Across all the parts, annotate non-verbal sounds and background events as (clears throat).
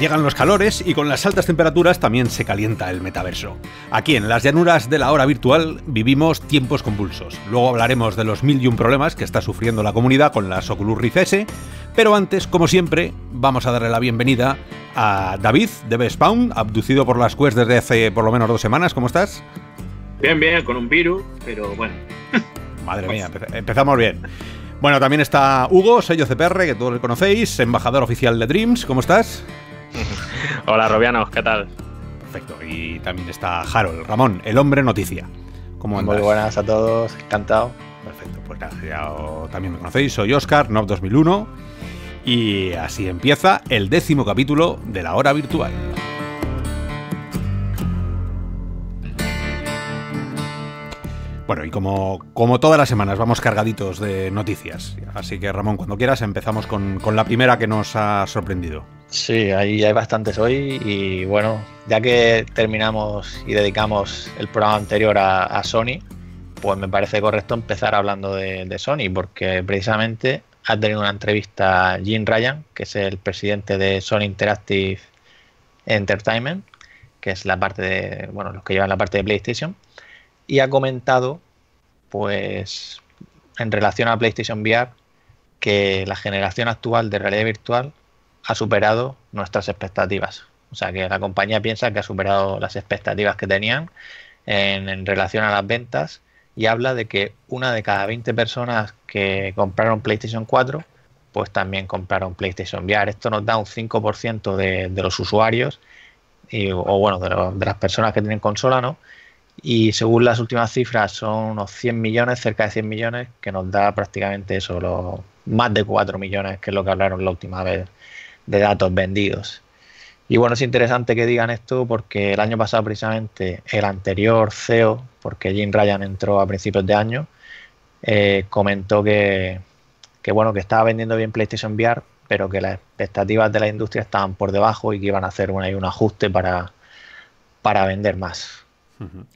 Llegan los calores y con las altas temperaturas también se calienta el metaverso. Aquí en las llanuras de la hora virtual vivimos tiempos convulsos. Luego hablaremos de los mil y un problemas que está sufriendo la comunidad con la Oculus Rift S, pero antes, como siempre, vamos a darle la bienvenida a David de Bespawn, abducido por las Quest desde hace por lo menos dos semanas. ¿Cómo estás? Bien, bien, con un virus, pero bueno. (laughs) Madre mía, empezamos bien. Bueno, también está Hugo, sello CPR, que todos le conocéis, embajador oficial de Dreams. ¿Cómo estás? (laughs) Hola, Robianos, ¿qué tal? Perfecto. Y también está Harold, Ramón, el hombre noticia. Muy buenas a todos, encantado. Perfecto, pues nada, ya también me conocéis, soy Oscar, nov 2001, y así empieza el décimo capítulo de la hora virtual. Bueno, y como, como todas las semanas vamos cargaditos de noticias, así que Ramón, cuando quieras empezamos con la primera que nos ha sorprendido. Sí, ahí hay bastantes hoy y bueno, ya que terminamos y dedicamos el programa anterior a, Sony, pues me parece correcto empezar hablando de, de, Sony, porque precisamente ha tenido una entrevista Jim Ryan, que es el presidente de Sony Interactive Entertainment, que es la parte de, bueno, los que llevan la parte de PlayStation, y ha comentado, pues, en relación a PlayStation VR, que la generación actual de realidad virtual ha superado nuestras expectativas. O sea que la compañía piensa que ha superado las expectativas que tenían en, relación a las ventas y habla de que una de cada 20 personas que compraron PlayStation 4 pues también compraron PlayStation VR. Esto nos da un 5% de, los usuarios o bueno, de, las personas que tienen consola, ¿no? Y según las últimas cifras son unos 100 millones, cerca de 100 millones, que nos da prácticamente eso, más de 4 millones, que es lo que hablaron la última vez de datos vendidos. Y bueno, es interesante que digan esto porque el año pasado precisamente el anterior CEO, porque Jim Ryan entró a principios de año, eh, comentó que, que, bueno, que estaba vendiendo bien PlayStation VR, pero que las expectativas de la industria estaban por debajo y que iban a hacer un, un ajuste para, para vender más.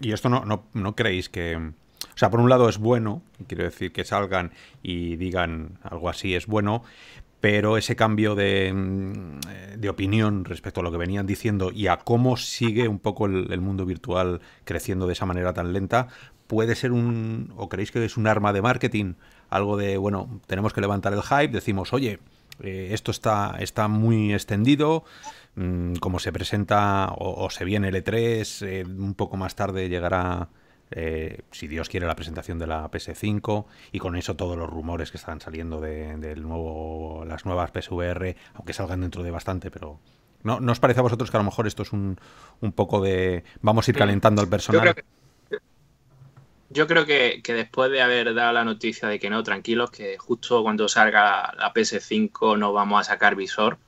Y esto no, no, no creéis que... O sea, por un lado es bueno, quiero decir que salgan y digan algo así es bueno, pero ese cambio de, mm, de, opinión respecto a lo que venían diciendo y a cómo sigue un poco el, mundo virtual creciendo de esa manera tan lenta, puede ser un, o creéis que es un arma de marketing, algo de, bueno, tenemos que levantar el hype, decimos, oye, eh, esto está, está muy extendido, mm, como se presenta o, se viene el E3, eh, un poco más tarde llegará... Eh, si Dios quiere, la presentación de la PS5 y con eso todos los rumores que están saliendo de, nuevo, las nuevas PSVR, aunque salgan dentro de bastante, pero... ¿No, ¿No os parece a vosotros que a lo mejor esto es un, poco de... Vamos a ir calentando al personal? Yo creo que, después de haber dado la noticia de que no, tranquilos, que justo cuando salga la PS5 no vamos a sacar visor,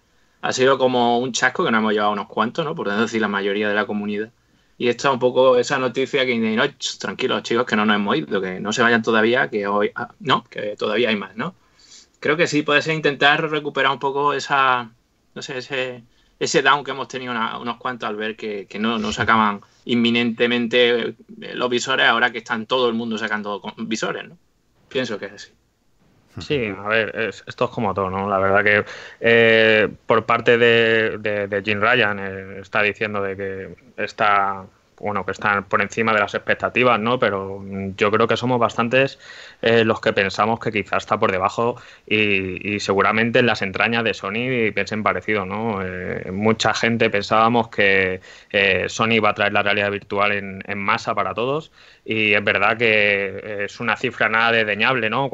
ha sido como un chasco que nos hemos llevado unos cuantos, ¿no? Por decir, la mayoría de la comunidad. Y está un poco esa noticia que no, tranquilos chicos, que no nos hemos ido, que no se vayan todavía, que hoy, ah, no, que todavía hay más, ¿no? Creo que sí puede ser intentar recuperar un poco esa, no sé, ese, ese down que hemos tenido unos cuantos al ver que, que no, no, sacaban inminentemente eh, los visores ahora que están todo el mundo sacando visores, ¿no? Pienso que es así. Sí, a ver, esto es como todo, ¿no? La verdad que eh, por parte de, de, de Jim Ryan eh, está diciendo de que está bueno, que están por encima de las expectativas, ¿no? Pero yo creo que somos bastantes eh, los que pensamos que quizás está por debajo y, seguramente en las entrañas de Sony piensen parecido, ¿no? Eh, mucha gente pensábamos que eh, Sony va a traer la realidad virtual en, masa para todos y es verdad que es una cifra nada desdeñable, ¿no?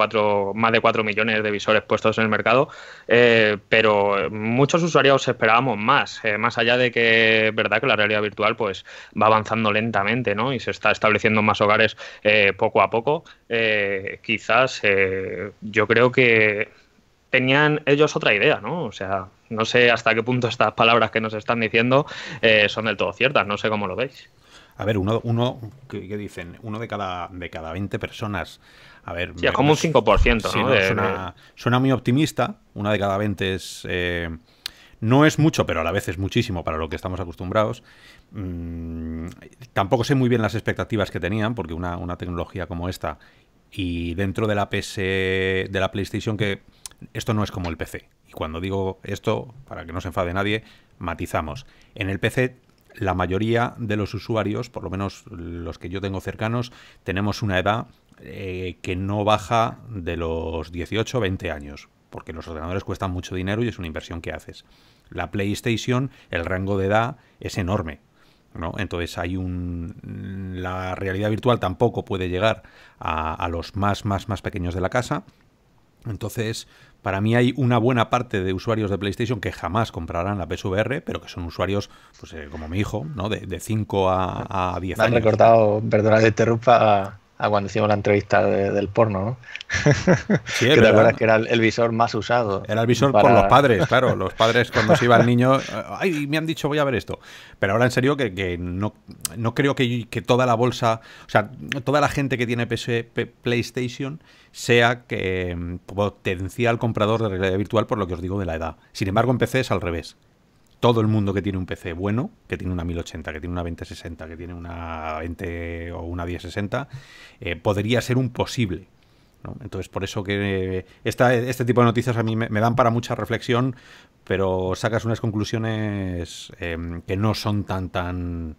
más de 4 millones de visores puestos en el mercado, pero muchos usuarios esperábamos más, más allá de que es verdad que la realidad virtual pues va avanzando lentamente ¿no? y se está estableciendo más hogares eh, poco a poco, eh, quizás eh, yo creo que tenían ellos otra idea, ¿no? O sea, no sé hasta qué punto estas palabras que nos están diciendo son del todo ciertas, no sé cómo lo veis. A ver, uno, uno ¿qué, dicen? Uno de cada, de cada 20 personas. A ver, es como un 5%, pues, ¿no? Sí, suena, muy optimista. Una de cada 20 es... no es mucho, pero a la vez es muchísimo para lo que estamos acostumbrados. Mm, tampoco sé muy bien las expectativas que tenían, porque una, tecnología como esta y dentro de la PS, de la PlayStation, que esto no es como el PC. Y cuando digo esto, para que no se enfade nadie, matizamos. En el PC, la mayoría de los usuarios, por lo menos los que yo tengo cercanos, tenemos una edad eh, que no baja de los 18 20 años, porque los ordenadores cuestan mucho dinero y es una inversión que haces. La PlayStation, el rango de edad es enorme, ¿no? Entonces hay un. La realidad virtual tampoco puede llegar a, los más, más, más pequeños de la casa. Entonces, para mí hay una buena parte de usuarios de PlayStation que jamás comprarán la PSVR, pero que son usuarios, pues eh, como mi hijo, ¿no? De 5 a, 10 años. Me han recortado, perdona le interrumpa, a cuando hicimos la entrevista del porno, ¿no? (laughs) Sí, que que era el, visor más usado. Era el visor por los padres, claro. Los padres cuando se iba el niño, eh, ay, me han dicho voy a ver esto. Pero ahora en serio que, no, no creo que, que, toda la bolsa, o sea, toda la gente que tiene PC, PlayStation sea que mm, potencial comprador de realidad virtual por lo que os digo de la edad. Sin embargo, en PC es al revés todo el mundo que tiene un PC bueno, que tiene una 1080, que tiene una 2060, que tiene una 20 o una 1060, eh, podría ser un posible. Entonces, por eso que eh, esta, este tipo de noticias a mí me, dan para mucha reflexión, pero sacas unas conclusiones em, que no son tan, tan,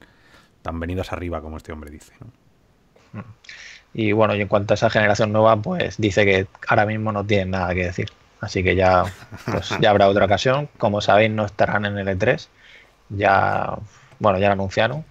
tan venidas arriba como este hombre dice. Mm. Y bueno, y en cuanto a esa generación nueva, pues dice que ahora mismo no tiene nada que decir. Así que ya, pues, ya habrá otra ocasión. Como sabéis, no estarán en el E3. Ya, bueno, ya lo anunciaron.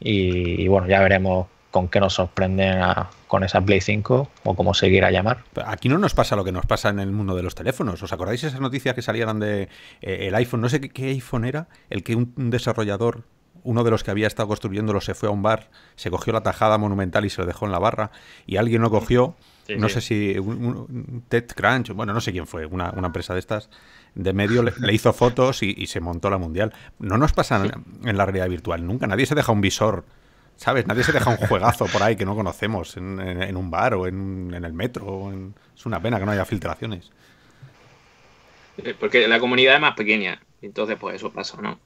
Y, bueno, ya veremos con qué nos sorprenden con esa Play 5 o cómo seguir a llamar. Aquí no nos pasa lo que nos pasa en el mundo de los teléfonos. ¿Os acordáis esas noticias que salían de eh, el iPhone? No sé qué, iPhone era, el que un, un desarrollador uno de los que había estado construyéndolo se fue a un bar, se cogió la tajada monumental y se lo dejó en la barra, y alguien lo cogió no sé si un, ted Crunch, bueno, no sé quién fue, una, empresa de estas de medio le, hizo fotos y, se montó la mundial. No nos pasa en, la realidad virtual nunca. Nadie se deja un visor, ¿sabes? Nadie se deja un juegazo por ahí que no conocemos en, un bar o en, el metro. Es una pena que no haya filtraciones. Eh, porque la comunidad es más pequeña, entonces pues eso pasa, ¿no?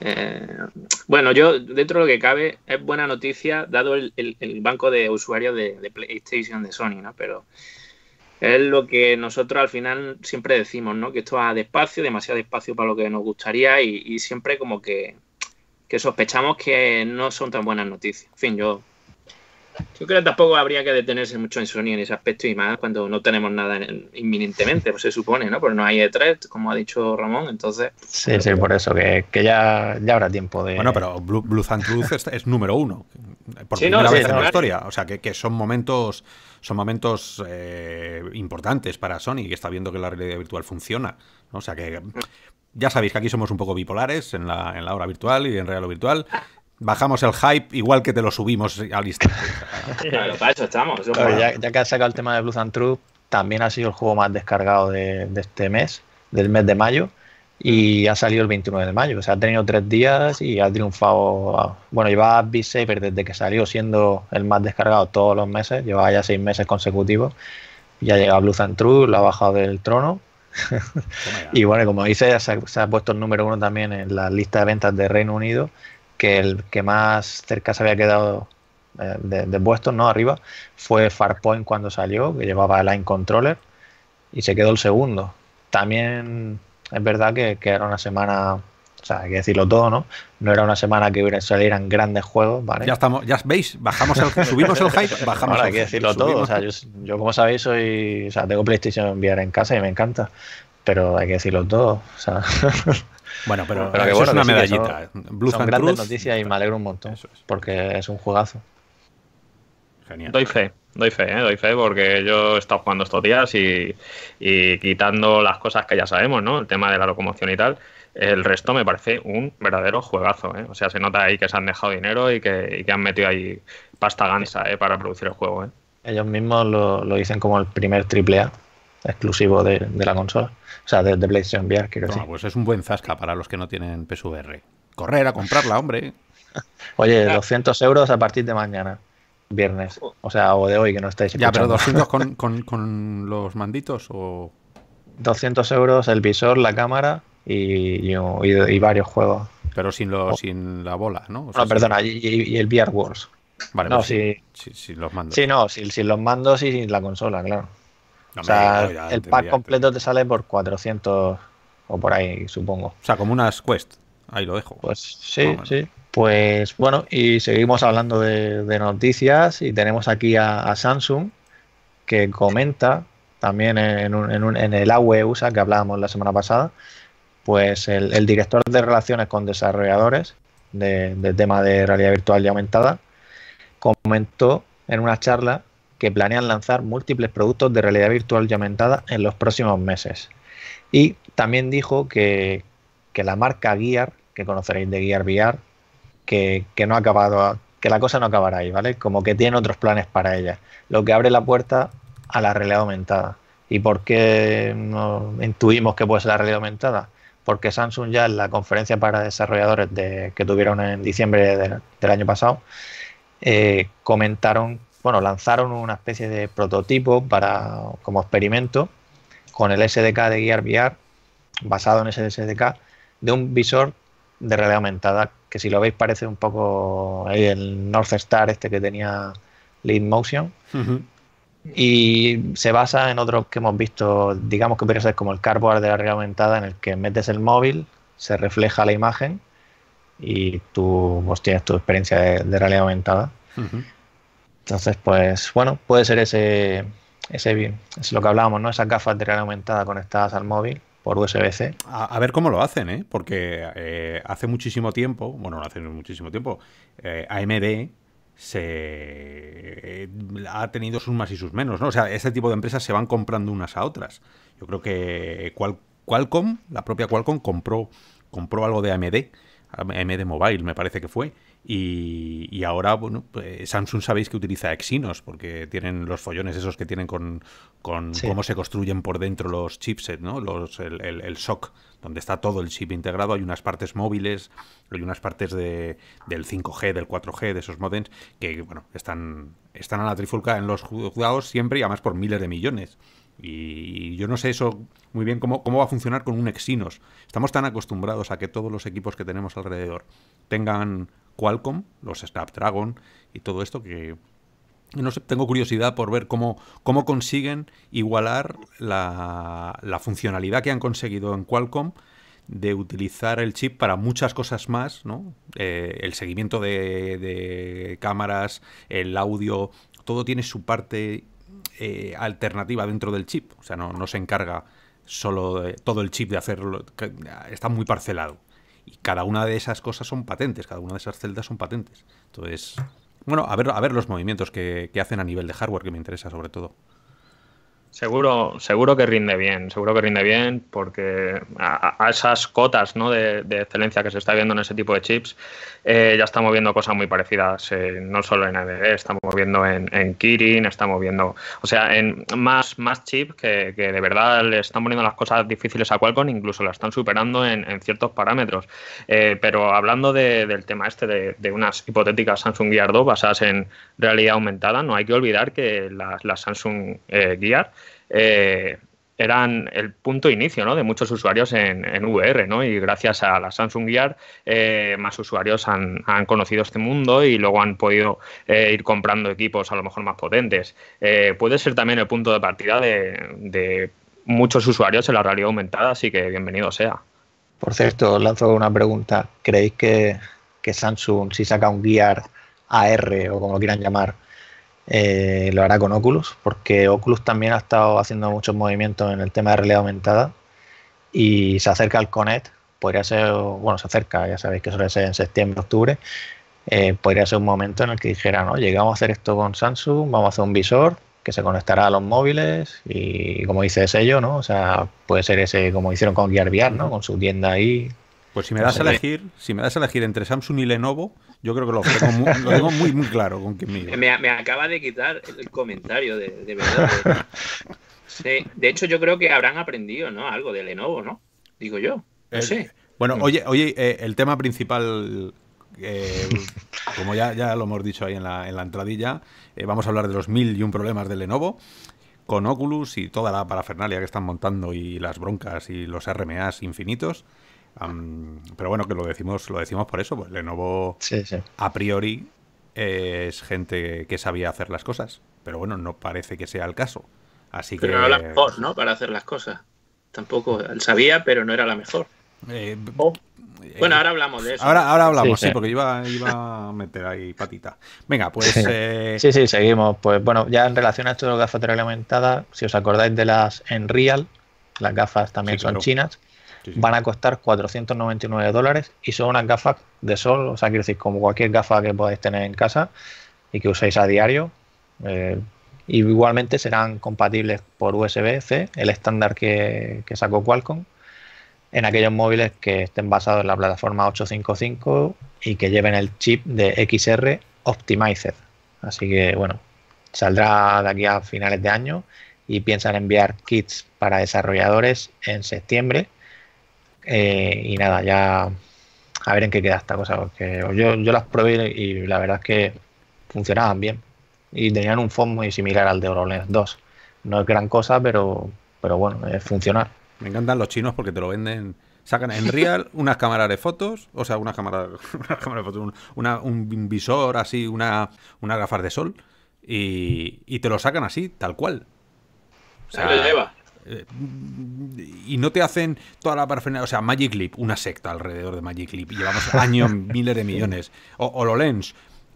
Eh, bueno, yo dentro de lo que cabe es buena noticia dado el, banco de usuarios de, PlayStation de Sony, ¿no? Pero es lo que nosotros al final siempre decimos, ¿no? Que esto va despacio, demasiado despacio para lo que nos gustaría y, siempre como que, que sospechamos que no son tan buenas noticias. En fin, yo yo creo que tampoco habría que detenerse mucho en Sony en ese aspecto y más cuando no tenemos nada inminentemente, pues se supone, ¿no? Porque no hay E3, como ha dicho Ramón, entonces... Sí, sí, por eso, que, ya, ya habrá tiempo de... Bueno, pero Blue, Blue and es, número uno, por primera vez en la historia, o sea, que, son momentos son momentos eh, importantes para Sony, que está viendo que la realidad virtual funciona, o sea que... Ya sabéis que aquí somos un poco bipolares en la, en hora virtual y en real o virtual, bajamos el hype igual que te lo subimos a lista. (laughs) claro, para eso estamos. ya, que has sacado el tema de Blues and True, también ha sido el juego más descargado de, este mes, del mes de mayo, y ha salido el 21 de mayo. O sea, ha tenido tres días y ha triunfado. Bueno, lleva Beat Saber desde que salió siendo el más descargado todos los meses, lleva ya seis meses consecutivos. Ya ha llegado Blues and True, lo ha bajado del trono. (laughs) y bueno, como dice, se ha, se ha puesto el número uno también en la lista de ventas de Reino Unido que el que más cerca se había quedado eh, de, puesto, ¿no? Arriba, fue Farpoint cuando salió, que llevaba Line Controller, y se quedó el segundo. También es verdad que, era una semana o sea, hay que decirlo todo, ¿no? No era una semana que hubiera, salieran grandes juegos, ¿vale? Ya estamos, ya veis, bajamos el, subimos el hype, bajamos Ahora, hay que decirlo todo, o sea, yo, como sabéis soy, o sea, tengo PlayStation VR en casa y me encanta, pero hay que decirlo todo, o sea, (laughs) Bueno, pero, es una medallita. ¿eh? son, grandes noticias y me alegro un montón. Porque es un juegazo. Genial. Doy fe, doy fe, ¿eh? doy fe porque yo he estado jugando estos días y, quitando las cosas que ya sabemos, ¿no? El tema de la locomoción y tal. El resto me parece un verdadero juegazo, ¿eh? O sea, se nota ahí que se han dejado dinero y que, han metido ahí pasta gansa, Para producir el juego, Ellos mismos lo, lo dicen como el primer triple A exclusivo de, la consola. O sea, de, PlayStation VR, creo pues es un buen zasca para los que no tienen PSVR. Correr a comprarla, hombre. (laughs) Oye, 200 euros a partir de mañana, viernes. O sea, o de hoy que no estáis Ya, pero 200 (laughs) con, con, los manditos o... 200 euros el visor, la cámara y, varios juegos. Pero sin, lo, sin la bola, ¿no? no, perdona, y, el VR Wars. Vale, no, si... Pues sin, los mandos. Sí, no, si los mandos y sin la consola, claro o sea, el pack completo te sale por 400 o por ahí, supongo. O sea, como unas quest. Ahí lo dejo. Pues sí, sí. Pues bueno, y seguimos hablando de, noticias y tenemos aquí a, Samsung que comenta también en, el AWE USA que hablábamos la semana pasada, pues el, director de relaciones con desarrolladores de, del tema de realidad virtual y aumentada comentó en una charla que planean lanzar múltiples productos de realidad virtual y aumentada en los próximos meses. Y también dijo que, la marca Gear, que conoceréis de Gear VR, que, no ha acabado, que la cosa no acabará ahí, ¿vale? Como que tiene otros planes para ella, lo que abre la puerta a la realidad aumentada. ¿Y por qué intuimos que puede ser la realidad aumentada? Porque Samsung ya en la conferencia para desarrolladores que tuvieron en diciembre del año pasado, eh, comentaron bueno, lanzaron una especie de prototipo para, como experimento con el SDK de Gear VR, basado en ese SDK, de un visor de realidad aumentada, que si lo veis parece un poco el North Star este que tenía Lead Motion. Y se basa en otro que hemos visto, digamos que podría ser como el cardboard de la realidad aumentada, en el que metes el móvil, se refleja la imagen y tú pues, tienes tu experiencia de, realidad aumentada. Entonces, pues bueno, puede ser ese, ese es lo que hablábamos, ¿no? Esas gafas de realidad aumentada conectadas al móvil por USB-C. A, ver cómo lo hacen, ¿eh? Porque eh, hace muchísimo tiempo, bueno, no hace muchísimo tiempo, eh, AMD se eh, ha tenido sus más y sus menos, ¿no? O sea, ese tipo de empresas se van comprando unas a otras. Yo creo que Qualcomm, la propia Qualcomm compró compró algo de AMD de Mobile, me parece que fue. Y, y ahora, bueno, pues, Samsung sabéis que utiliza Exynos, porque tienen los follones esos que tienen con, con cómo se construyen por dentro los chipsets, ¿no? Los, el, el, SOC, donde está todo el chip integrado. Hay unas partes móviles, hay unas partes de, del 5G, del 4G, de esos modems, que, bueno, están, están a la trifulca en los jugados siempre y además por miles de millones. Y yo no sé eso muy bien cómo, va a funcionar con un Exynos. Estamos tan acostumbrados a que todos los equipos que tenemos alrededor tengan Qualcomm, los Snapdragon y todo esto que no sé, tengo curiosidad por ver cómo, cómo consiguen igualar la, la funcionalidad que han conseguido en Qualcomm de utilizar el chip para muchas cosas más, ¿no? Eh, el seguimiento de, de cámaras, el audio, todo tiene su parte eh, alternativa dentro del chip. O sea, no, se encarga solo todo el chip de hacerlo, está muy parcelado. Y cada una de esas cosas son patentes, cada una de esas celdas son patentes. Entonces, bueno, a ver, a ver los movimientos que hacen a nivel de hardware, que me interesa sobre todo. Seguro, seguro que rinde bien, seguro que rinde bien, porque a, esas cotas ¿no? de, excelencia que se está viendo en ese tipo de chips, eh, ya estamos viendo cosas muy parecidas, eh, no solo en AMD, estamos viendo en, Kirin, estamos viendo, o sea, en más, más chips que, que, de verdad le están poniendo las cosas difíciles a Qualcomm, incluso la están superando en, ciertos parámetros. Eh, pero hablando de, del tema este de, unas hipotéticas Samsung Gear 2 basadas en realidad aumentada, no hay que olvidar que las Samsung eh, Gear, eh, eran el punto inicio de muchos usuarios en, VR, Y gracias a la Samsung Gear, eh, más usuarios han, conocido este mundo y luego han podido eh, ir comprando equipos a lo mejor más potentes. puede ser también el punto de partida de, muchos usuarios en la realidad aumentada, así que bienvenido sea. Por cierto, os lanzo una pregunta. ¿Creéis que, que Samsung, si saca un Gear AR o como lo quieran llamar, eh, lo hará con Oculus, porque Oculus también ha estado haciendo muchos movimientos en el tema de realidad aumentada y se acerca al Conet, podría ser, bueno, se acerca, ya sabéis que suele ser en septiembre, octubre, eh, podría ser un momento en el que dijera, no, llegamos a hacer esto con Samsung, vamos a hacer un visor que se conectará a los móviles y como dice ello, ¿no? O sea, puede ser ese como hicieron con Gear VR, ¿no? Con su tienda ahí. Pues si me das a elegir, si me das a elegir entre Samsung y Lenovo, yo creo que lo tengo muy, muy, claro con me, acaba de quitar el comentario, de, verdad. De, hecho, yo creo que habrán aprendido ¿no? algo de Lenovo, ¿no? Digo yo. No eh, sé. Bueno, oye, oye eh, el tema principal eh, como ya, ya, lo hemos dicho ahí en la, entradilla, vamos a hablar de los mil y un problemas de Lenovo con Oculus y toda la parafernalia que están montando y las broncas y los RMAs infinitos pero bueno, que lo decimos, lo decimos por eso, pues Lenovo a priori eh, es gente que sabía hacer las cosas, pero bueno, no parece que sea el caso. Así pero que... no la mejor, ¿no? Para hacer las cosas. Tampoco sabía, pero no era la mejor. Eh, eh, bueno, ahora hablamos de eso. Ahora, ahora hablamos, sí, porque iba, a meter ahí patita. Venga, pues. Sí. sí, seguimos. Pues bueno, ya en relación a esto de las gafas si os acordáis de las en real las gafas también son chinas van a costar 499 dólares y son unas gafas de sol, o sea, quiero decir, como cualquier gafa que podáis tener en casa y que uséis a diario. Eh, igualmente serán compatibles por USB-C, el estándar que, que, sacó Qualcomm, en aquellos móviles que estén basados en la plataforma 855 y que lleven el chip de XR Optimized. Así que bueno, saldrá de aquí a finales de año y piensan enviar kits para desarrolladores en septiembre eh, y nada, ya a ver en qué queda esta cosa, porque yo, las probé y la verdad es que funcionaban bien. Y tenían un fondo muy similar al de Orolens 2. No es gran cosa, pero, pero bueno, es funcionar Me encantan los chinos porque te lo venden. Sacan en Real (laughs) unas cámaras de fotos, o sea, unas cámaras, (laughs) una cámara de fotos, un, visor así, una, una gafas de sol, y, te lo sacan así, tal cual. O sea, lleva. Eh, y no te hacen toda la parafernal, o sea, Magic Leap, una secta alrededor de Magic Leap, llevamos (laughs) años, miles de millones, o HoloLens,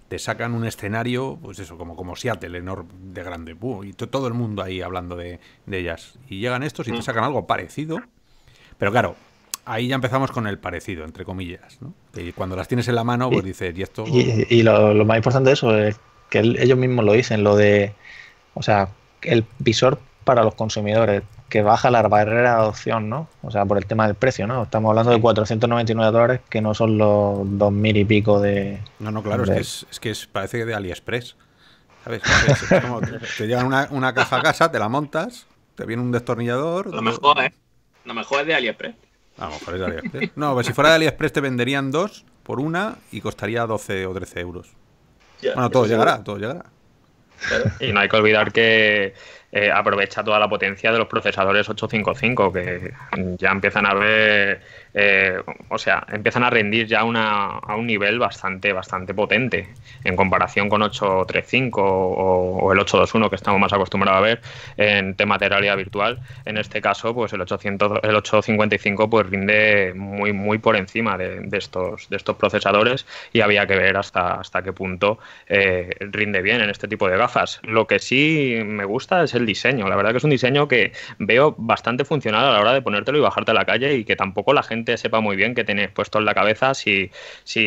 te sacan un escenario, pues eso, como, como Seattle, enorme, de grande, y todo el mundo ahí hablando de, ellas. Y llegan estos y te mm. sacan algo parecido, pero claro, ahí ya empezamos con el parecido, entre comillas, ¿no? cuando las tienes en la mano, pues dices, y esto... Y, lo, lo, más importante de eso es que ellos mismos lo dicen, lo de, o sea, el visor para los consumidores que baja la barrera de adopción, ¿no? O sea, por el tema del precio, ¿no? Estamos hablando de 499 dólares, que no son los 2.000 y pico de... No, no, claro, Es, que es, que es, de AliExpress, ¿sabes? Es, como, (laughs) te, llevan una, caja a casa, te la montas, te viene un destornillador... Lo mejor, ¿eh? Lo mejor es de AliExpress. A lo mejor es de AliExpress. No, pero pues si fuera de AliExpress te venderían dos por una y costaría 12 o 13 euros. bueno, todo llegará, todo llegará. y no hay que olvidar que eh, aprovecha toda la potencia de los procesadores 855, que ya empiezan a ver eh, o sea, empiezan a rendir ya a un nivel bastante, bastante potente en comparación con 835 o, el 821 que estamos más acostumbrados a ver en tema de realidad virtual. En este caso, pues el, 855 pues rinde muy, muy por encima de, estos, de estos procesadores y había que ver hasta, hasta qué punto eh, rinde bien en este tipo de gafas. Lo que sí me gusta es el diseño. La verdad que es un diseño que veo bastante funcional a la hora de ponértelo y bajarte a la calle y que tampoco la gente sepa muy bien que tenéis puesto en la cabeza si,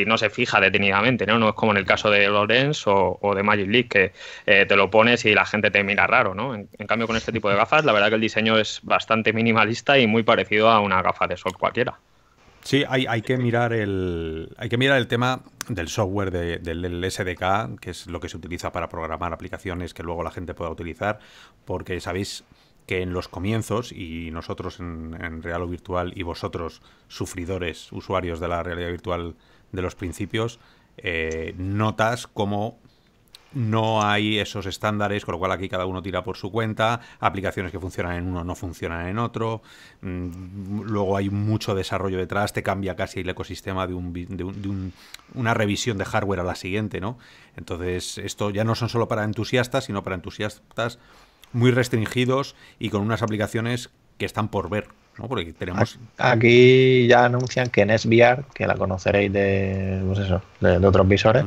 no se fija detenidamente, ¿no? es como en el caso de Lorenz o, de Magic League, que eh, te lo pones y la gente te mira raro, ¿no? En, cambio, con este tipo de gafas, la verdad que el diseño es bastante minimalista y muy parecido a una gafa de sol cualquiera. Sí, hay, que mirar el, hay que mirar el tema del software del SDK, que es lo que se utiliza para programar aplicaciones que luego la gente pueda utilizar, porque sabéis que en los comienzos, y nosotros en, Real o Virtual y vosotros, sufridores, usuarios de la realidad virtual de los principios, eh, notas como no hay esos estándares, con lo cual aquí cada uno tira por su cuenta, aplicaciones que funcionan en uno no funcionan en otro, mm, luego hay mucho desarrollo detrás, te cambia casi el ecosistema de, de, un, de un, una revisión de hardware a la siguiente, ¿no? Entonces, esto ya no son solo para entusiastas, sino para entusiastas muy restringidos y con unas aplicaciones que están por ver. ¿no? Porque tenemos... Aquí ya anuncian que en que la conoceréis de, pues de, otros visores,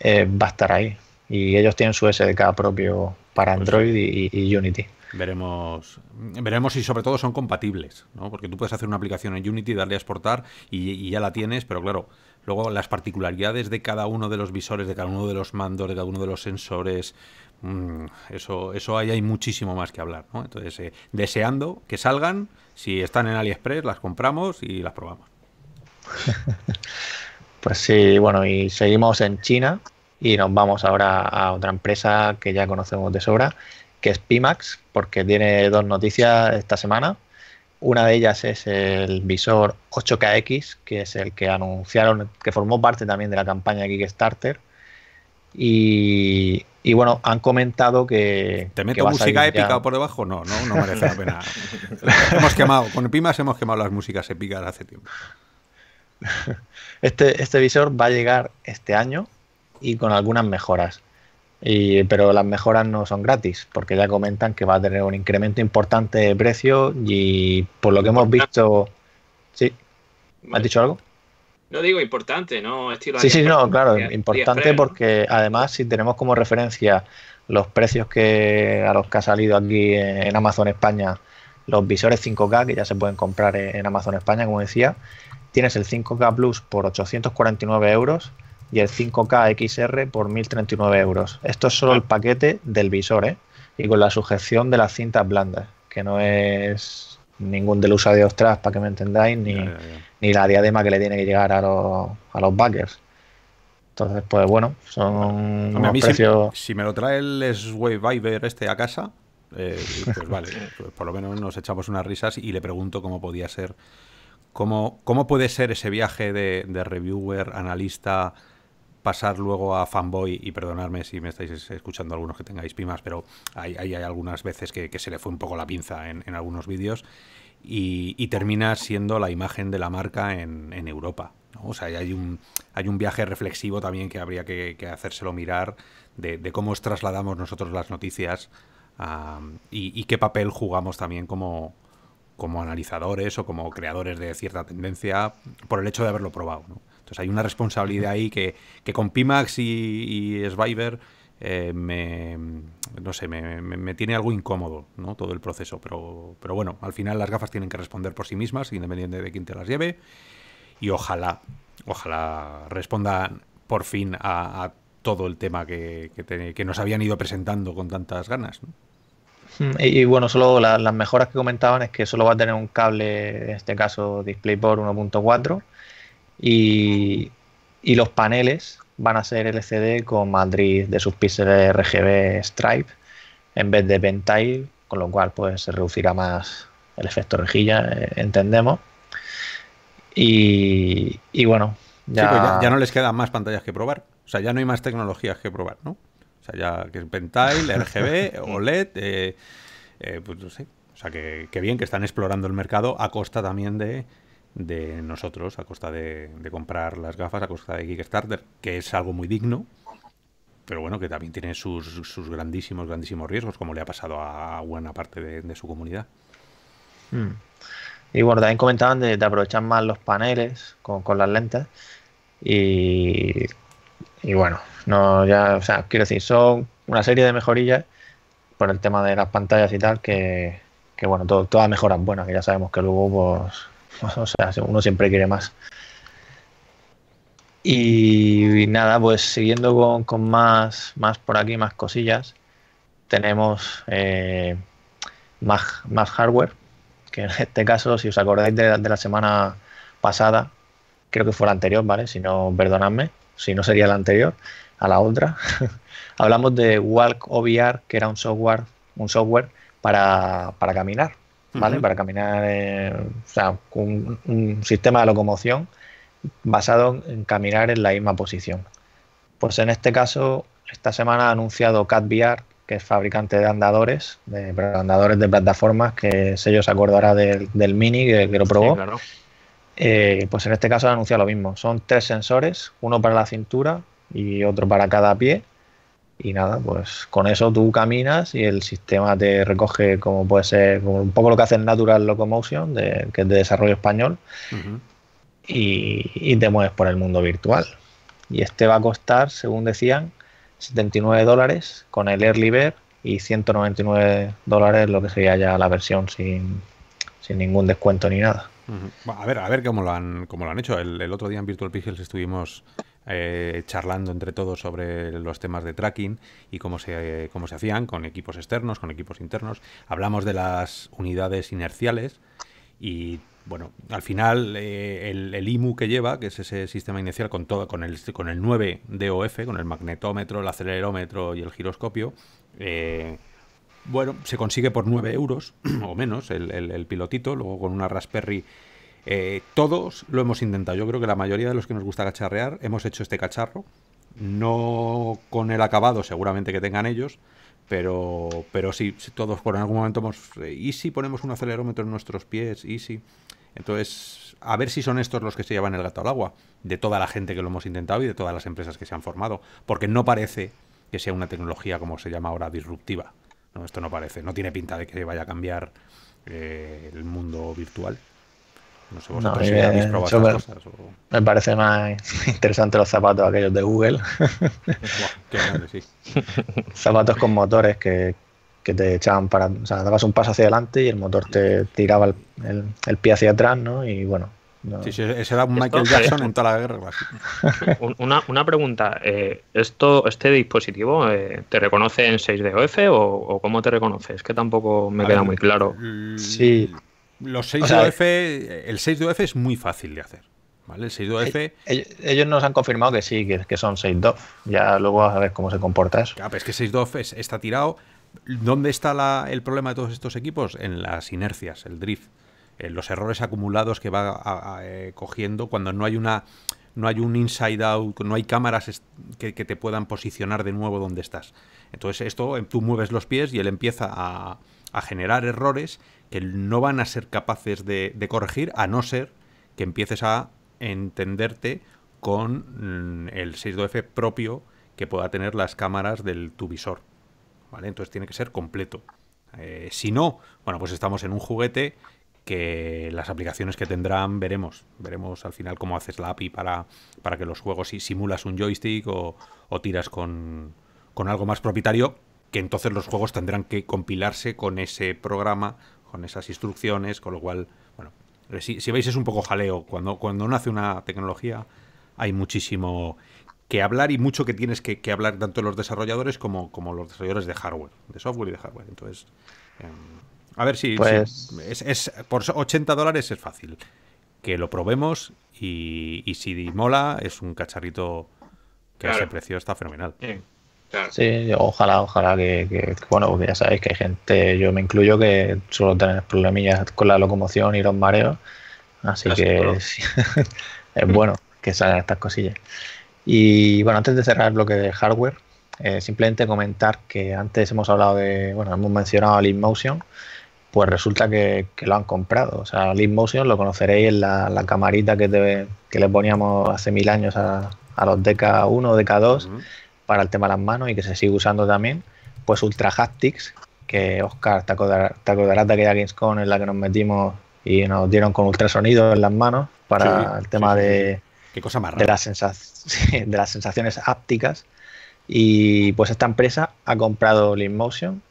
eh, va a estar ahí. Y ellos tienen su SDK propio para pues Android y, Unity. Veremos, veremos si sobre todo son compatibles, ¿no? porque tú puedes hacer una aplicación en Unity, darle a exportar y, y ya la tienes, pero claro, luego las particularidades de cada uno de los visores, de cada uno de los mandos, de cada uno de los sensores, Mm, eso, eso ahí hay muchísimo más que hablar. Entonces, eh, deseando que salgan, si están en AliExpress, las compramos y las probamos. (laughs) pues sí, bueno, y seguimos en China y nos vamos ahora a otra empresa que ya conocemos de sobra, que es Pimax, porque tiene dos noticias esta semana. Una de ellas es el visor 8KX, que es el que anunciaron, que formó parte también de la campaña de Kickstarter y, bueno, han comentado que. ¿Te meto música épica por debajo? No, no, no merece la pena. hemos quemado, con Pimas hemos quemado las músicas épicas hace tiempo. (laughs) Este, este, visor va a llegar este año y con algunas mejoras. pero las mejoras no son gratis, porque ya comentan que va a tener un incremento importante de precio y por lo que hemos visto. ¿Sí? ¿Me has dicho algo? No digo importante, ¿no? Estilo sí, sí, no, claro, importante porque además si tenemos como referencia los precios que a los que ha salido aquí en Amazon España, los visores 5K que ya se pueden comprar en Amazon España, como decía, tienes el 5K Plus por 849 euros y el 5K XR por 1039 euros. Esto es solo el paquete del visor, ¿eh? Y con la sujeción de las cintas blandas, que no es ningún delusa de ostras, para que me entendáis, ni, la diadema que le tiene que llegar a los, a backers. Entonces, pues bueno, son si, me lo trae el Sway Viber este a casa, eh, pues vale, (laughs) pues por lo menos nos echamos unas risas y le pregunto cómo podía ser, cómo, cómo puede ser ese viaje de reviewer, analista, pasar luego a fanboy, y perdonarme si me estáis escuchando algunos que tengáis pimas, pero hay, hay, algunas veces que, se le fue un poco la pinza en, algunos vídeos, y, termina siendo la imagen de la marca en, Europa. ¿no? O sea, hay un, hay un viaje reflexivo también que habría que, hacérselo mirar de, cómo os trasladamos nosotros las noticias y, y, qué papel jugamos también como, como analizadores o como creadores de cierta tendencia por el hecho de haberlo probado. ¿no? Entonces hay una responsabilidad ahí que, con Pimax y, y eh, me, no me, tiene algo incómodo ¿no? todo el proceso. Pero, bueno, al final las gafas tienen que responder por sí mismas, independiente de quién te las lleve. Y ojalá, ojalá respondan por fin a, todo el tema que, nos habían ido presentando con tantas ganas. Mm, y, bueno, solo las mejoras que comentaban es que solo va a tener un cable, en este caso DisplayPort 1.4 y, los paneles van a ser LCD con Madrid de sus píxeles RGB Stripe en vez de Pentile, con lo cual pues se reducirá más el efecto rejilla, eh, entendemos. Y, bueno, pues ya... ya... no les quedan más pantallas que probar. O sea, ya no hay más tecnologías que probar, ¿no? O sea, ya que es Pentile, (laughs) RGB, OLED, eh, eh, pues no sé. O sea, que bien que están explorando el mercado a costa también de, de nosotros a costa de, comprar las gafas, a costa de Kickstarter, que es algo muy digno, pero bueno, que también tiene sus, sus grandísimos, grandísimos riesgos, como le ha pasado a buena parte de, su comunidad. Hmm. Y bueno, también comentaban de, aprovechar más los paneles con, las lentes y, bueno, no ya, o sea, quiero decir, son una serie de mejorillas por el tema de las pantallas y tal que, bueno, todas mejoras buenas, que ya sabemos que luego pues (laughs) o sea, uno siempre quiere más. Y, nada, pues siguiendo con, más, más por aquí, más cosillas, tenemos eh, más, más hardware, que en este caso, si os acordáis de, la semana pasada, creo que fue la anterior, ¿vale? Si no, perdonadme, si no sería la anterior, a la otra. (laughs) Hablamos de Walk OVR, que era un software, un software para caminar, para caminar, eh, o sea, un, sistema de locomoción basado en caminar en la misma posición. Pues en este caso, esta semana ha anunciado CatVR, que es fabricante de andadores, de, andadores de plataformas, que sello se acordará del, del Mini, que, lo probó. Eh, pues en este caso ha anunciado lo mismo. Son tres sensores, uno para la cintura y otro para cada pie, y nada, pues con eso tú caminas y el sistema te recoge como puede ser como un poco lo que hace Natural Locomotion, de, que es de desarrollo español, y, te mueves por el mundo virtual. Y este va a costar, según decían, 79 dólares con el Early Bear y 199 dólares lo que sería ya la versión sin, ningún descuento ni nada. A ver, a ver cómo lo han, lo han hecho. El, otro día en Virtual Pixels estuvimos eh, charlando entre todos sobre los temas de tracking y cómo se, cómo se hacían con equipos externos, con equipos internos. Hablamos de las unidades inerciales y bueno, al final eh, el, IMU que lleva, que es ese sistema inercial con todo, con el, con el 9 DOF, con el magnetómetro, el acelerómetro y el giroscopio, eh, bueno, se consigue por 9 euros (clears throat) o menos el, el, pilotito, luego con una Raspberry eh, todos lo hemos intentado. Yo creo que la mayoría de los que nos gusta cacharrear hemos hecho este cacharro. No con el acabado seguramente que tengan ellos, pero, pero sí, todos por en algún momento hemos... Eh, ¿Y si ponemos un acelerómetro en nuestros pies? ¿Y si? Entonces, a ver si son estos los que se llevan el gato al agua, de toda la gente que lo hemos intentado y de todas las empresas que se han formado, porque no parece que sea una tecnología, como se llama ahora, disruptiva. No, esto no parece, no tiene pinta de que vaya a cambiar eh, el mundo virtual. No sé, eh, probado Me parece más interesante los zapatos aquellos de Google. (laughs) Qué (laughs) zapatos con motores que, te echaban para. O sea, dabas un paso hacia adelante y el motor te tiraba el, pie hacia atrás, ¿no? Y bueno. Sí, ese era Michael Jackson en toda la guerra. (laughs) Una, una pregunta, eh, esto, ¿este dispositivo eh, te reconoce en 6DOF o, cómo te reconoce? Es que tampoco me queda muy claro. Sí, los 6 dof e eh, el 6 dof e es muy fácil de hacer. ¿Vale? E eh, eh, ellos nos han confirmado que sí, que, son 6 DOF. Ya luego a ver cómo se comporta eso. Claro, es que 6 DOF está tirado. ¿Dónde está la, el problema de todos estos equipos? En las inercias, el drift, en los errores acumulados que va cogiendo cuando no hay una. No hay un inside out, no hay cámaras que, que te puedan posicionar de nuevo donde estás. Entonces, esto, tú mueves los pies y él empieza a, a generar errores que no van a ser capaces de, corregir a no ser que empieces a entenderte con mm, el 6dof propio que pueda tener las cámaras del tu visor. ¿Vale? Entonces tiene que ser completo. Eh, si no, bueno, pues estamos en un juguete que las aplicaciones que tendrán veremos. Veremos al final cómo haces la API para, para que los juegos si simulas un joystick o, o tiras con, con algo más propietario que entonces los juegos tendrán que compilarse con ese programa, con esas instrucciones, con lo cual, bueno, eh, si, veis es un poco jaleo. Cuando, cuando hace una tecnología hay muchísimo que hablar y mucho que tienes que, hablar tanto los desarrolladores como, como los desarrolladores de hardware, de software y de hardware. Entonces, em, a ver si, pues es, por 80 dólares es fácil. Que lo probemos y, si mola, es un cacharrito que a ese precio está fenomenal. Sí, ojalá, ojalá que, bueno, porque ya sabéis que hay gente, yo me incluyo, que suelo tener problemillas con la locomoción y los mareos, así que (laughs) es bueno que salgan estas cosillas. Y bueno, antes de cerrar el bloque de hardware, eh, simplemente comentar que antes hemos hablado de, bueno, hemos mencionado a Leapmotion, pues resulta que, lo han comprado. O sea, Leapmotion lo conoceréis en la, camarita que, que le poníamos hace mil años a, los DK1, DK2 para el tema de las manos y que se sigue usando también, pues Ultra Haptics, que Oscar, te acordarás, te acordarás de Gamescom en la que nos metimos y nos dieron con ultrasonido en las manos para el tema de, Qué cosa más de, las (laughs) de las sensaciones hápticas... Y pues esta empresa ha comprado Motion...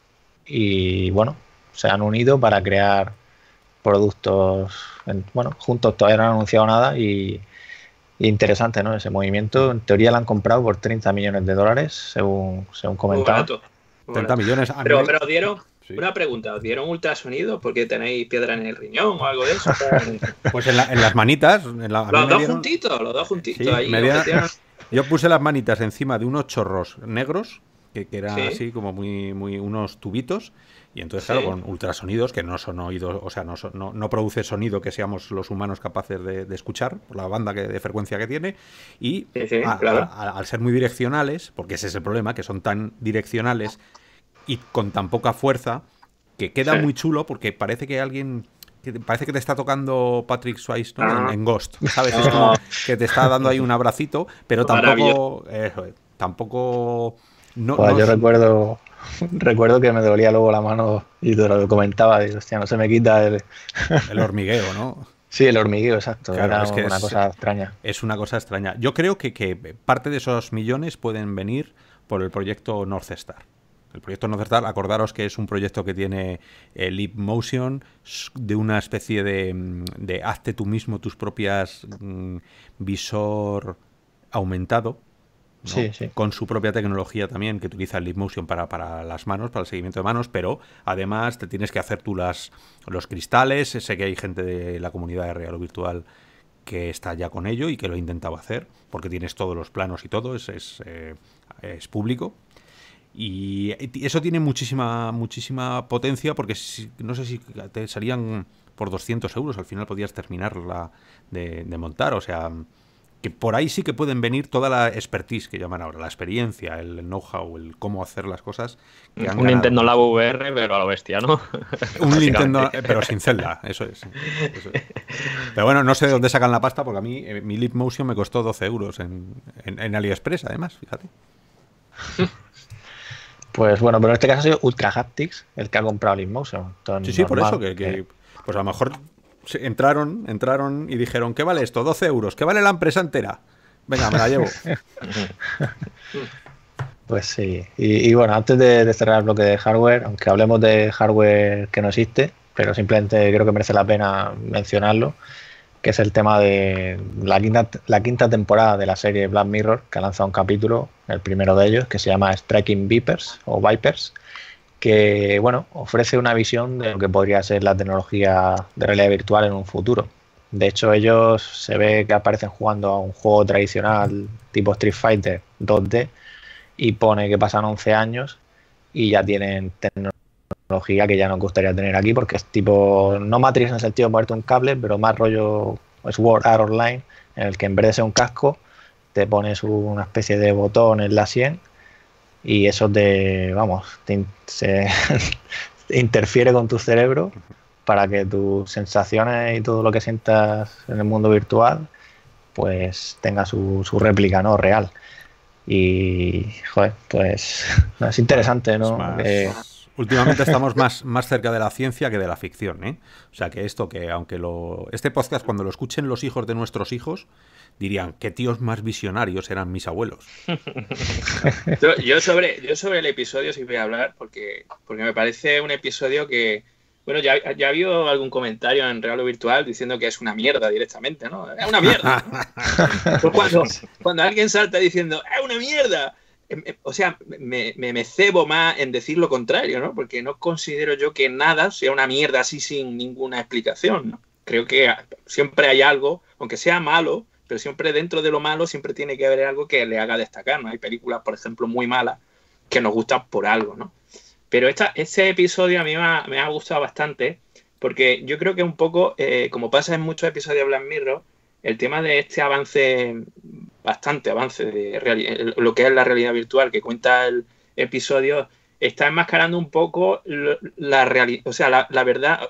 y bueno, se han unido para crear productos, bueno, juntos todavía no han anunciado nada y Interesante, ¿no? Ese movimiento. En teoría la han comprado por 30 millones de dólares, según, según comentaba. 30 millones. pero, pero dieron, Una pregunta, ¿os dieron ultrasonido porque tenéis piedra en el riñón o algo de eso? (laughs) pues en, las manitas. En la, los dos juntitos, los dos juntitos. (laughs) Yo puse las manitas encima de unos chorros negros, que, que así como muy, muy unos tubitos, y entonces, claro, con ultrasonidos que no son oídos, o sea, no, no, no, produce sonido que seamos los humanos capaces de, escuchar por la banda de frecuencia que tiene. Y al ser muy direccionales, porque ese es el problema, que son tan direccionales y con tan poca fuerza, que queda muy chulo porque parece que alguien parece que te está tocando Patrick Swayze en, ah. Ghost, ¿sabes? Ah. que te está dando ahí un abracito, pero tampoco, tampoco no, yo recuerdo (laughs) recuerdo que me dolía luego la mano y te lo comentaba, y, hostia, no se me quita (laughs) el... hormigueo, ¿no? Sí, el hormigueo, exacto. es una cosa extraña. Es una cosa extraña. Yo creo que, parte de esos millones pueden venir por el proyecto North Star. El proyecto North Star, acordaros que es un proyecto que tiene eh, Leap Motion, de una especie mm, de, hazte tú mismo tus propias mm, visor aumentado, con su propia tecnología también, que utiliza el Leap Motion para, para, las manos, para el seguimiento de manos, pero además te tienes que hacer tú las, los cristales. Sé que hay gente de la comunidad de real o virtual que está ya con ello y que lo ha intentado hacer, porque tienes todos los planos y todo, es, es, eh, público. Y eso tiene muchísima, muchísima potencia, porque no sé si te salían por 200 euros, al final podías terminarla de montar, o sea, que por ahí sí que pueden venir toda la expertise que llaman ahora, la experiencia, el know-how, el cómo hacer las cosas. un Nintendo Lab VR, pero a lo bestia, ¿no? (laughs) un Nintendo, pero sin celda, eso es, Pero bueno, no sé de dónde sacan la pasta, porque a mí eh, mi Leap Motion me costó 12 euros en, AliExpress, además, fíjate. (laughs) Pues bueno, pero en este caso ha sido Ultra Haptics el que ha comprado Leap Motion. Sí, sí, por eso que, Pues a lo mejor entraron, entraron y dijeron, ¿qué vale esto? 12 euros, ¿qué vale la empresa entera? Venga, me la llevo. (laughs) Pues sí. Y, bueno, antes de, cerrar el bloque de hardware, aunque hablemos de hardware que no existe, pero simplemente creo que merece la pena mencionarlo, que es el tema de la quinta, la quinta temporada de la serie Black Mirror, que ha lanzado un capítulo, el primero de ellos, que se llama Striking Vipers o Vipers que bueno, ofrece una visión de lo que podría ser la tecnología de realidad virtual en un futuro. De hecho, ellos se ve que aparecen jugando a un juego tradicional tipo Street Fighter 2D y pone que pasan 11 años y ya tienen tecnología que ya nos gustaría tener aquí porque es tipo, no Matrix en el sentido de ponerte un cable, pero más rollo Sword Art Online, en el que en vez de ser un casco, te pones una especie de botón en la sien y eso te, vamos, se, (laughs) interfiere con tu cerebro para que tus sensaciones y todo lo que sientas en el mundo virtual pues tenga su, réplica no real y joder, pues (laughs) es interesante no Últimamente estamos más, más cerca de la ciencia que de la ficción, ¿eh? O sea que esto que, aunque lo. Este podcast, cuando lo escuchen los hijos de nuestros hijos, dirían, qué tíos más visionarios eran mis abuelos. (laughs) yo, sobre, yo sobre el episodio sí voy a hablar porque, porque me parece un episodio que, bueno, ya, ya ha habido algún comentario en Real o Virtual diciendo que es una mierda directamente, ¿no? Es una mierda. (laughs) Pues cuando, alguien salta diciendo, es una mierda, em, em, o sea, me, me, cebo más en decir lo contrario, ¿no? Porque no considero yo que nada sea una mierda así sin ninguna explicación, ¿no? Creo que siempre hay algo, aunque sea malo, pero siempre dentro de lo malo siempre tiene que haber algo que le haga destacar, ¿no? Hay películas, por ejemplo, muy malas que nos gustan por algo, ¿no? Pero esta, este episodio a mí me ha, gustado bastante porque yo creo que un poco, eh, como pasa en muchos episodios de Black Mirror, el tema de este avance, bastante avance de lo que es la realidad virtual que cuenta el episodio, está enmascarando un poco la realidad, o sea, la, verdad,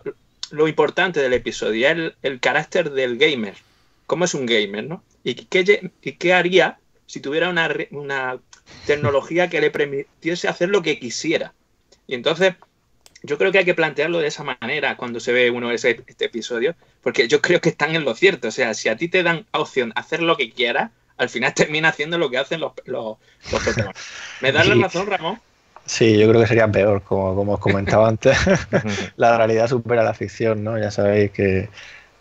lo importante del episodio, es el carácter del gamer, cómo es un gamer, ¿no? ¿Y qué, qué haría si tuviera una, tecnología que le permitiese hacer lo que quisiera? Y entonces, yo creo que hay que plantearlo de esa manera cuando se ve uno de este episodio, porque yo creo que están en lo cierto. O sea, si a ti te dan opción hacer lo que quieras, al final (laughs) termina haciendo lo que hacen los, los, ¿Me das la razón, Ramón? Sí, yo creo que sería peor, como, como os comentaba (laughs) antes. la realidad supera la ficción, ¿no? Ya sabéis que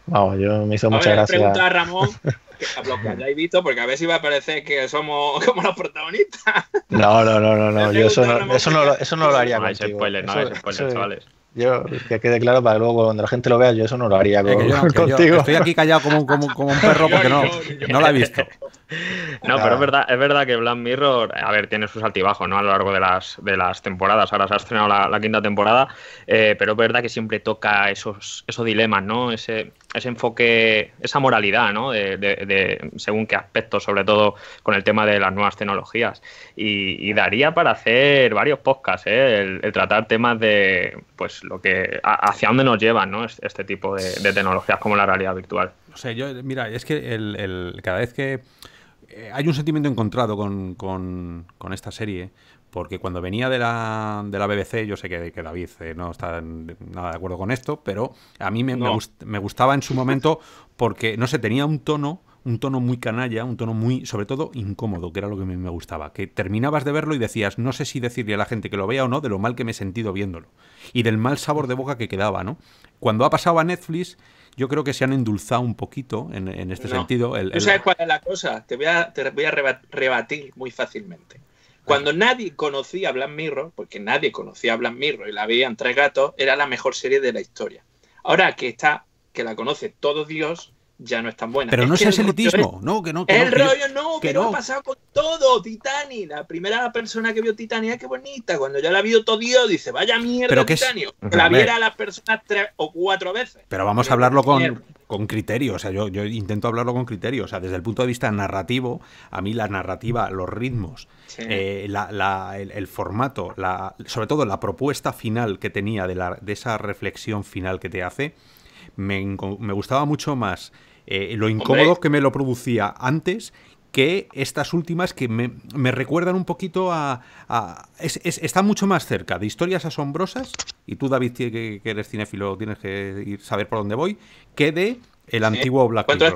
Vamos, yo me hizo mucha ver, gracia. preguntar a Ramón, (laughs) que a ya he visto, porque a ver si va a parecer que somos (laughs) como los protagonistas. No, no, no, no, no. Yo eso no, eso, no, eso, eso no lo haría no contigo. Spoiler, no hay es spoiler, chavales. Yo, que quede claro para luego cuando la gente lo vea, yo eso no lo haría contigo. estoy aquí callado como, como, como un perro porque no, no lo he visto. (laughs) No, pero es verdad, es verdad que Black Mirror, a ver, tiene sus altibajos, ¿no? A lo largo de las, de las temporadas. Ahora se ha estrenado la, quinta temporada, eh, pero es verdad que siempre toca esos, esos dilemas, ¿no? Ese, ese enfoque, esa moralidad, ¿no? De, según qué aspecto sobre todo con el tema de las nuevas tecnologías. Y, daría para hacer varios podcasts, ¿eh? El, tratar temas de, pues, lo que, hacia dónde nos llevan, ¿no? Este tipo de, tecnologías como la realidad virtual. O sea, yo, mira, es que cada vez que eh, hay un sentimiento encontrado con, esta serie, porque cuando venía de la, de la BBC, yo sé que, David eh, no está nada de acuerdo con esto, pero a mí me, me, gustaba en su momento porque, no sé, tenía un tono un tono muy canalla, un tono muy, sobre todo, incómodo, que era lo que me gustaba. Que terminabas de verlo y decías, no sé si decirle a la gente que lo vea o no de lo mal que me he sentido viéndolo. Y del mal sabor de boca que quedaba, ¿no? Cuando ha pasado a Netflix, yo creo que se han endulzado un poquito en, este sentido. El, ¿Tú sabes cuál es la cosa? Te voy a, rebatir muy fácilmente. Cuando nadie conocía a Black Mirror, porque nadie conocía a Black Mirror y la veían tres gatos, era la mejor serie de la historia. Ahora que está, que la conoce todo Dios, ya no es tan buena. Pero no es elitismo, ¿no? Que no, el rollo, no, que, ha pasado con todo, Titanic. La primera persona que vio Titani, qué bonita. Cuando ya la vio todo Dios, dice, vaya mierda, Pero que La viera a las personas tres o cuatro veces. Pero vamos a hablarlo con, con criterio. O sea, yo, intento hablarlo con criterio. O sea, desde el punto de vista narrativo, a mí la narrativa, los ritmos, eh, el, formato, sobre todo la propuesta final que tenía de, esa reflexión final que te hace, me, me gustaba mucho más eh, lo incómodo que me lo producía antes que estas últimas que me, me recuerdan un poquito a... está mucho más cerca de historias asombrosas, y tú David, que, eres cinéfilo, tienes que ir, saber por dónde voy, que de el antiguo Black ¿Cuánto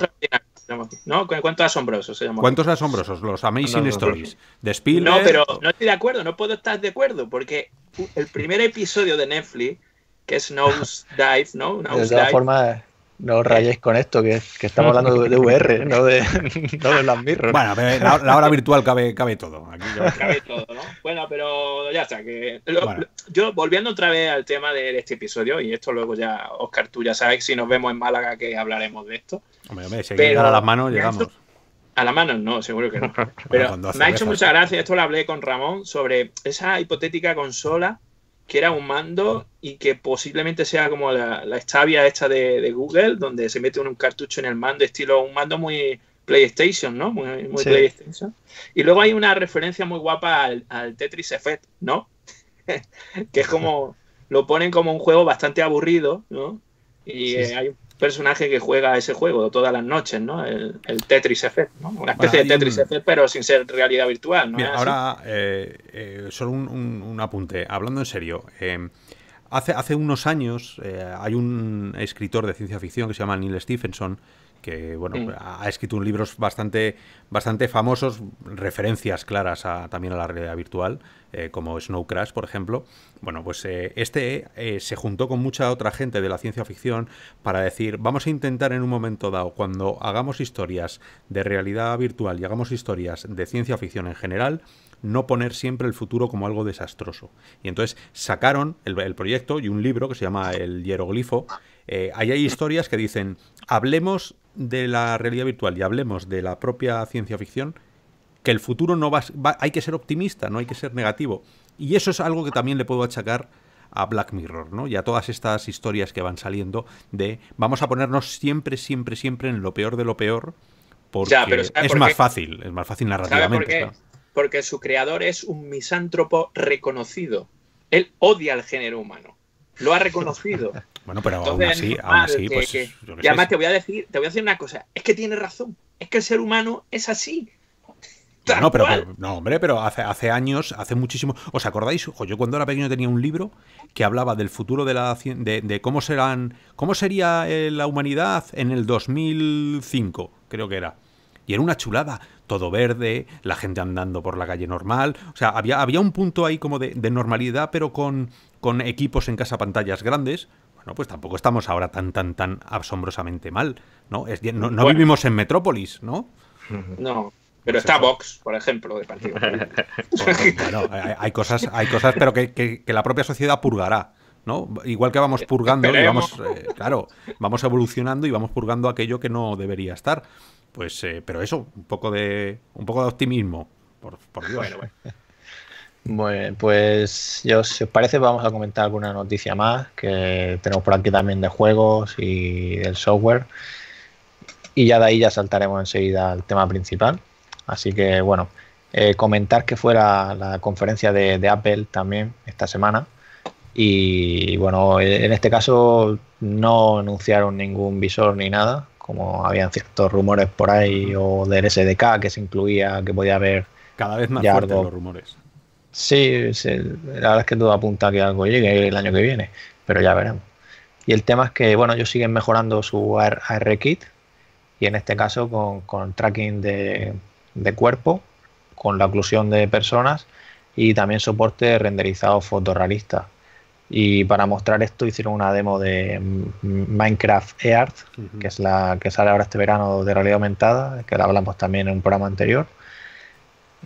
¿Cuántos asombrosos se ¿Cuántos asombrosos? Los Amazing Stories de No, pero no estoy de acuerdo, no puedo estar de acuerdo, porque el primer episodio de Netflix, que es Nose Dive, ¿no? Nose de Dive, forma... No rayéis con esto, que, estamos hablando de, VR, (laughs) no de, las Bueno, la, hora virtual cabe, todo. Cabe todo, ¿no? Bueno, pero ya está. Que Yo, volviendo otra vez al tema de este episodio, y esto luego ya, Oscar, tú ya sabes, si nos vemos en Málaga, que hablaremos de esto. Hombre, hombre, si hay que llegar a las manos, llegamos. a las manos? no, seguro que no. (laughs) Pero me ha hecho mucha gracia, esto lo hablé con Ramón, sobre esa hipotética consola que era un mando y que posiblemente sea como la, la estabia esta de, Google, donde se mete un, cartucho en el mando, estilo un mando muy PlayStation, ¿no? Muy, PlayStation. Y luego hay una referencia muy guapa al, Tetris Effect, ¿no? (laughs) que es como, lo ponen como un juego bastante aburrido, ¿no? Y eh, hay un personaje que juega ese juego todas las noches, ¿no? El, Tetris Effect, ¿no? Una especie de Tetris Effect, pero sin ser realidad virtual, ahora, eh, eh, solo un, apunte, hablando en serio. Eh, hace, hace unos años hay un escritor de ciencia ficción que se llama Neil Stephenson que bueno, ha escrito un libros bastante, bastante famosos, referencias claras a, también a la realidad virtual, eh, como Snow Crash, por ejemplo. Bueno, pues eh, este eh, se juntó con mucha otra gente de la ciencia ficción para decir, vamos a intentar en un momento dado, cuando hagamos historias de realidad virtual y hagamos historias de ciencia ficción en general, no poner siempre el futuro como algo desastroso. Y entonces sacaron el, el proyecto y un libro que se llama El Hieroglifo, eh, ahí hay historias que dicen, hablemos de la realidad virtual y hablemos de la propia ciencia ficción, que el futuro no va, hay que ser optimista, no hay que ser negativo. Y eso es algo que también le puedo achacar a Black Mirror, ¿no? Y a todas estas historias que van saliendo de vamos a ponernos siempre, siempre, siempre en lo peor de lo peor, porque es más fácil, es más fácil narrativamente. Porque su creador es un misántropo reconocido. Él odia al género humano lo ha reconocido. (laughs) Bueno, pero aún así, aún así pues, y además te voy a decir, te voy a decir una cosa, es que tiene razón, es que el ser humano es así. (laughs) No, pero, no, hombre, pero hace, años, hace muchísimo. ¿Os acordáis? Ojo, yo cuando era pequeño tenía un libro que hablaba del futuro de la de, cómo serán, cómo sería eh, la humanidad en el 2005, creo que era. Y era una chulada, todo verde, la gente andando por la calle normal. O sea, había, había un punto ahí como de normalidad, pero con, con equipos en casa pantallas grandes, bueno, pues tampoco estamos ahora tan, tan, tan asombrosamente mal, ¿no? no, vivimos en Metrópolis, ¿no? (laughs) No, pero está Vox, por ejemplo, de partido. bueno, hay, cosas, hay cosas, pero que, la propia sociedad purgará. ¿no? Igual que vamos purgando vamos, eh, claro, vamos evolucionando y vamos purgando aquello que no debería estar. Pues, eh, pero eso, un poco de, un poco de optimismo, por, por Dios. Bueno, pues yo, si os parece, vamos a comentar alguna noticia más que tenemos por aquí también de juegos y del software. Y ya de ahí ya saltaremos enseguida al tema principal. Así que bueno, eh, comentar que fue la, conferencia de, de, Apple también esta semana. Y bueno, en este caso no anunciaron ningún visor ni nada, como habían ciertos rumores por ahí o del SDK que se incluía, que podía haber... Cada vez más fuertes los rumores Sí, la verdad es que todo apunta a que algo llegue el año que viene, pero ya veremos. Y el tema es que, bueno, ellos siguen mejorando su ARKit y en este caso con, tracking de, cuerpo, con la oclusión de personas y también soporte renderizado fotorrealista. Y para mostrar esto hicieron una demo de Minecraft Earth, que es la que sale ahora este verano de realidad aumentada, que la hablamos también en un programa anterior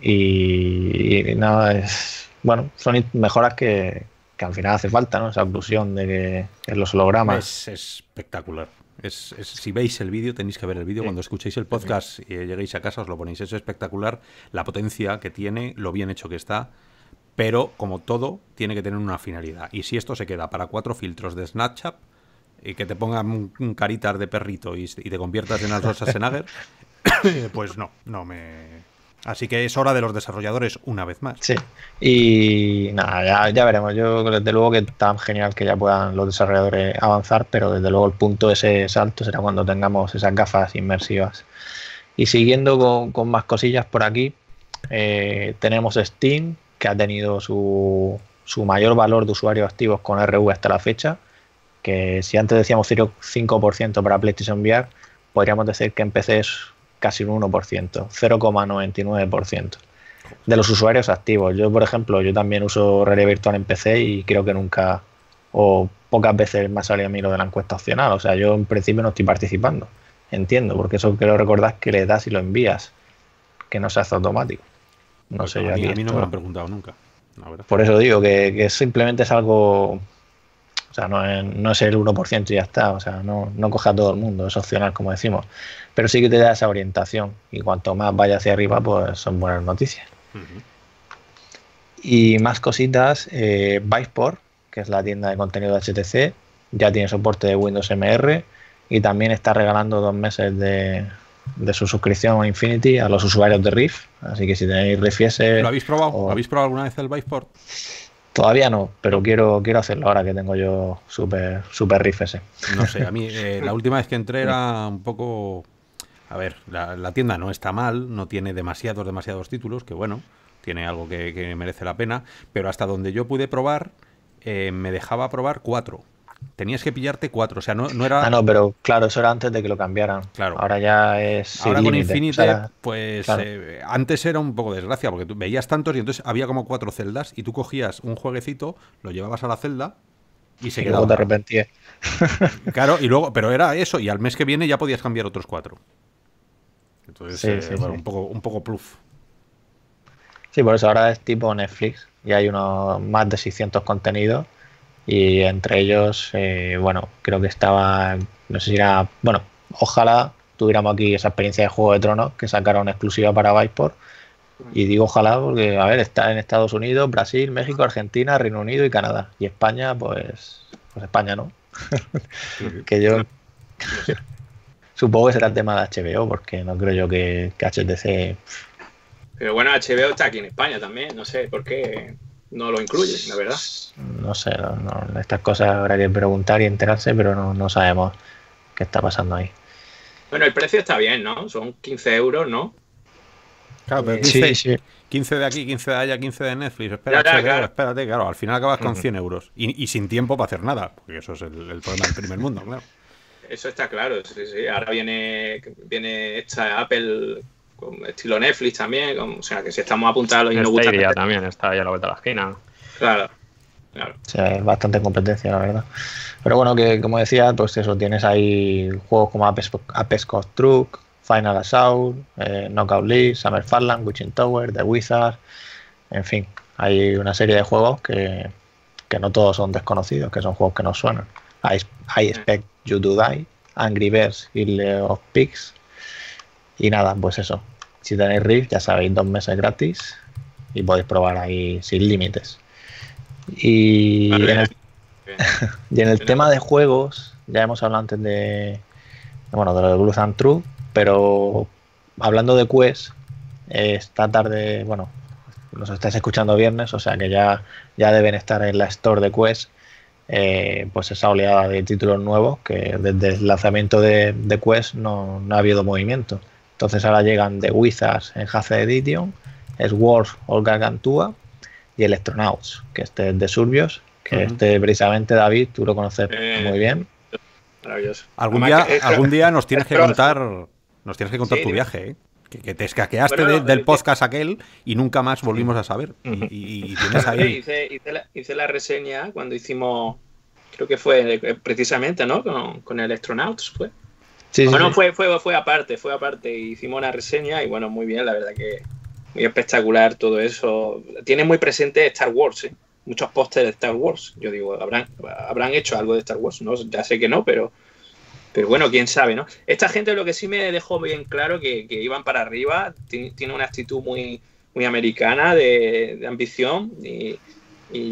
y, nada, es, bueno, son mejoras que, al final hace falta, ¿no? Esa oclusión de que en los hologramas. Es espectacular. Es, si veis el vídeo, tenéis que ver el vídeo. Cuando escuchéis el podcast y lleguéis a casa, os lo ponéis. Es espectacular la potencia que tiene, lo bien hecho que está. Pero, como todo, tiene que tener una finalidad. Y si esto se queda para cuatro filtros de Snapchat y que te pongan un caritas de perrito y, te conviertas en Arnold Senager (laughs) pues no, no me, Así que es hora de los desarrolladores una vez más. Sí, y nada, ya, veremos. Yo desde luego que tan genial que ya puedan los desarrolladores avanzar, pero desde luego el punto de ese salto será cuando tengamos esas gafas inmersivas. Y siguiendo con, más cosillas por aquí, eh, tenemos Steam, que ha tenido su, su mayor valor de usuarios activos con RV hasta la fecha, que si antes decíamos 0,5% para PlayStation VR, podríamos decir que en PC es casi un 1%, 0,99% de los usuarios activos. Yo, por ejemplo, yo también uso realidad virtual en PC y creo que nunca o pocas veces me ha a mí lo de la encuesta opcional. O sea, yo en principio no estoy participando. Entiendo, porque eso lo recordar que le das y lo envías, que no se hace automático. No sé, a mí, no me lo han preguntado nunca. por eso digo que, simplemente es algo o sea, no es, el 1% y ya está. O sea, no, no coge a todo el mundo, es opcional, como decimos. Pero sí que te da esa orientación. Y cuanto más vaya hacia arriba, pues son buenas noticias. Y más cositas, eh, que es la tienda de contenido de HTC, ya tiene soporte de Windows MR y también está regalando dos meses de, su suscripción a Infinity a los usuarios de Rift. Así que si tenéis Rift ¿Lo habéis probado? habéis probado alguna vez el Viveport? Todavía no, pero quiero, quiero hacerlo ahora que tengo yo súper super riff ese. No sé, a mí eh, (laughs) la última vez que entré era un poco... A ver, la, tienda no está mal, no tiene demasiados, demasiados títulos, que bueno, tiene algo que, merece la pena, pero hasta donde yo pude probar, eh, me dejaba probar cuatro tenías que pillarte cuatro. O sea, no, no, era. Ah, no, pero claro, eso era antes de que lo cambiaran. Claro. Ahora ya es. Ahora con Infinite, pues eh, antes era un poco desgracia, porque tú veías tantos y entonces había como cuatro celdas y tú cogías un jueguecito, lo llevabas a la celda y se y quedaba. Luego te (laughs) Claro, y luego, pero era eso, y al mes que viene ya podías cambiar otros cuatro. Entonces, eh, Un, poco, un poco pluf. Sí, por eso ahora es tipo Netflix y hay unos más de 600 contenidos y entre ellos, eh, bueno, creo que estaba, no sé si era, bueno, ojalá tuviéramos aquí esa experiencia de Juego de Tronos que sacaron exclusiva para Viceport. Y digo ojalá porque, a ver, está en Estados Unidos, Brasil, México, Argentina, Reino Unido y Canadá. Y España, pues, pues España no. (laughs) que yo supongo que será el tema de HBO porque no creo yo que, que HTC... Pero bueno, HBO está aquí en España también, no sé por qué no lo incluye, la verdad. No sé, estas cosas habrá que preguntar y enterarse, pero no, sabemos qué está pasando ahí. Bueno, el precio está bien, ¿no? Son 15 euros, ¿no? Claro, pero 15, de aquí, 15 de allá, 15 de Netflix. Espera, claro, espérate, claro. Al final acabas con 100 mm. euros y, sin tiempo para hacer nada, porque eso es el, problema del primer mundo, claro. Eso está claro, sí, sí. Ahora viene, viene esta Apple con estilo Netflix también, o sea, que si estamos apuntados y nos gusta... también está ya a la vuelta de la esquina. Claro. Claro. es bastante competencia, la verdad. Pero bueno, que como decía, pues eso, tienes ahí juegos como Apex, Apex Truck, Final Assault, eh, Knockout League, Summer Farland, Witching Tower, The Wizard, en fin, hay una serie de juegos que, no todos son desconocidos, que son juegos que nos suenan. I, Expect You to Die, Angry Birds y Leo of Pigs, y nada, pues eso. Si tenéis Rift, ya sabéis, dos meses gratis y podéis probar ahí sin límites. Y en el, (laughs) tema de juegos, ya hemos hablado antes de, bueno, de los de Blues and True, pero hablando de Quest, esta tarde, bueno, nos estáis escuchando viernes, o sea que ya, ya deben estar en la store de Quest, eh, pues esa oleada de títulos nuevos que desde el lanzamiento de, Quest no, no ha habido movimiento. Entonces ahora llegan The Wizards en Hace Edition, Swarf Olga Gargantua y Electronauts, que este es de Surbios, que este precisamente David, tú lo conoces eh, muy bien. Maravilloso. Algún día, eh, algún día nos tienes que contar, nos tienes que contar tu viaje, ¿eh? que, te escaqueaste del eh, podcast aquel y nunca más volvimos a saber. y, Hice, la, reseña cuando hicimos, creo que fue precisamente, ¿no? Con, Electronauts fue. Pues bueno, Fue, fue aparte, fue aparte. Hicimos una reseña y bueno, muy bien, la verdad que muy espectacular todo eso. Tiene muy presente Star Wars, ¿eh? muchos pósteres de Star Wars. Yo digo, ¿habrán, habrán hecho algo de Star Wars, ¿no? Ya sé que no, pero, pero bueno, quién sabe, ¿no? Esta gente lo que sí me dejó bien claro que, que iban para arriba, tiene una actitud muy, muy americana de, ambición y,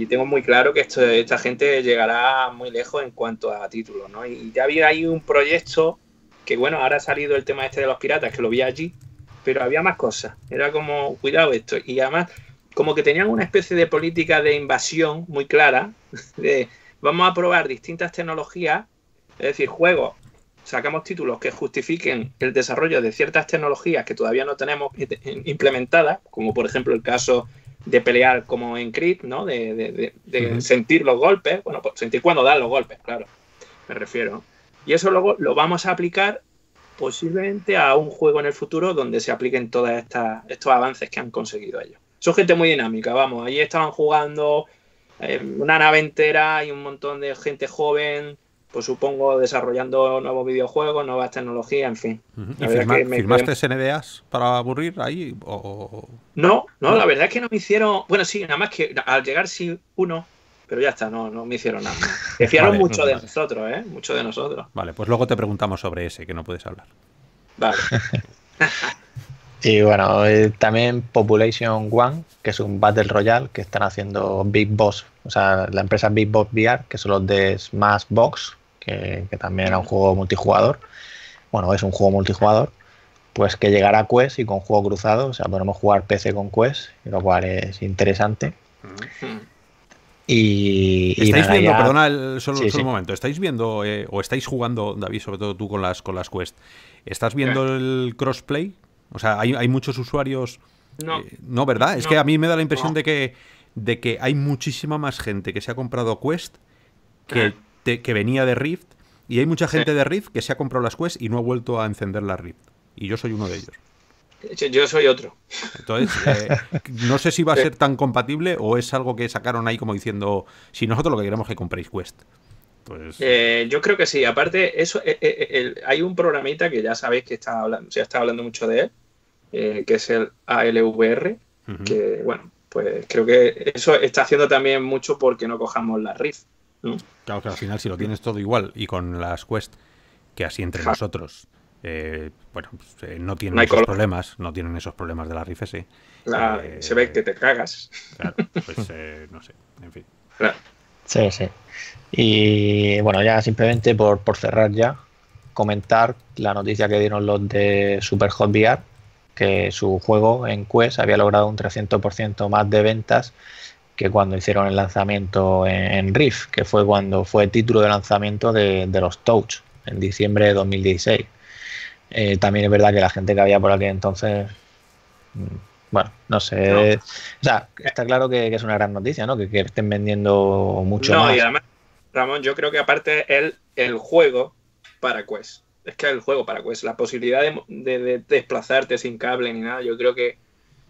tengo muy claro que esta gente llegará muy lejos en cuanto a títulos, ¿no? Y ya había ahí un proyecto que bueno, ahora ha salido el tema este de los piratas, que lo vi allí, pero había más cosas. Era como, cuidado esto. Y además, como que tenían una especie de política de invasión muy clara, (laughs) de vamos a probar distintas tecnologías, es decir, juegos, sacamos títulos que justifiquen el desarrollo de ciertas tecnologías que todavía no tenemos implementadas, como por ejemplo el caso de pelear como en Creed, ¿no? De, sentir los golpes, bueno, pues, sentir cuando dan los golpes, claro, me refiero. Y eso luego lo vamos a aplicar posiblemente a un juego en el futuro donde se apliquen todos estos avances que han conseguido ellos. Son gente muy dinámica, vamos, ahí estaban jugando eh, una nave entera y un montón de gente joven, pues supongo desarrollando nuevos videojuegos, nuevas tecnologías, en fin. ¿Firmaste SNDAs para aburrir ahí? No, no, la verdad es que no me hicieron, bueno sí, nada más que al llegar sí uno, pero ya está, no, no me hicieron nada. Se (laughs) mucho de nosotros, ¿eh? Mucho de nosotros. Vale, pues luego te preguntamos sobre ese, que no puedes hablar. Vale. (laughs) y bueno, eh, también Population One, que es un Battle Royale que están haciendo Big Boss, o sea, la empresa Big Boss VR, que son los de Smashbox, Box, que, también era un juego multijugador. Bueno, es un juego multijugador pues que llegará a Quest y con juego cruzado, o sea, podemos jugar PC con Quest, lo cual es interesante. Y, estáis viendo, perdona solo, un momento, estáis viendo eh, o estáis jugando, David, sobre todo tú con las con las Quest. ¿Estás viendo el crossplay? O sea, hay, muchos usuarios. Eh, no, ¿verdad? Es que a mí me da la impresión de que de que hay muchísima más gente que se ha comprado Quest que, que venía de Rift y hay mucha gente de Rift que se ha comprado las Quest y no ha vuelto a encender la Rift. Y yo soy uno de ellos. Yo soy otro. Entonces, (laughs) eh, no sé si va a ser tan compatible o es algo que sacaron ahí como diciendo, si nosotros lo que queremos es que compréis Quest. Pues, eh, yo creo que sí. Aparte, eso eh, hay un programita que ya sabéis que está hablando, se está hablando mucho de él, que es el ALVR, que bueno, pues creo que eso está haciendo también mucho porque no cojamos la RIF. Claro que al final si lo tienes todo igual y con las Quest, que así entre nosotros. Eh, bueno, pues, eh, no tienen esos problemas, no tienen esos problemas de la Rift sí eh, se ve que te cagas. Claro, pues (laughs) no sé, en fin. Sí, sí. Y bueno, ya simplemente por, por cerrar ya, comentar la noticia que dieron los de Super Hot VR, que su juego en Quest había logrado un 300% más de ventas que cuando hicieron el lanzamiento en, en Rift, que fue cuando fue título de lanzamiento de, de los Touch en diciembre de 2016. Eh, también es verdad que la gente que había por aquí entonces, mm, bueno, no sé. Eh, o sea, está claro que, es una gran noticia, ¿no? Que, estén vendiendo mucho. No, y además, Ramón, yo creo que aparte el, el juego para Quest. Es que el juego para Quest, la posibilidad de, desplazarte sin cable ni nada, yo creo que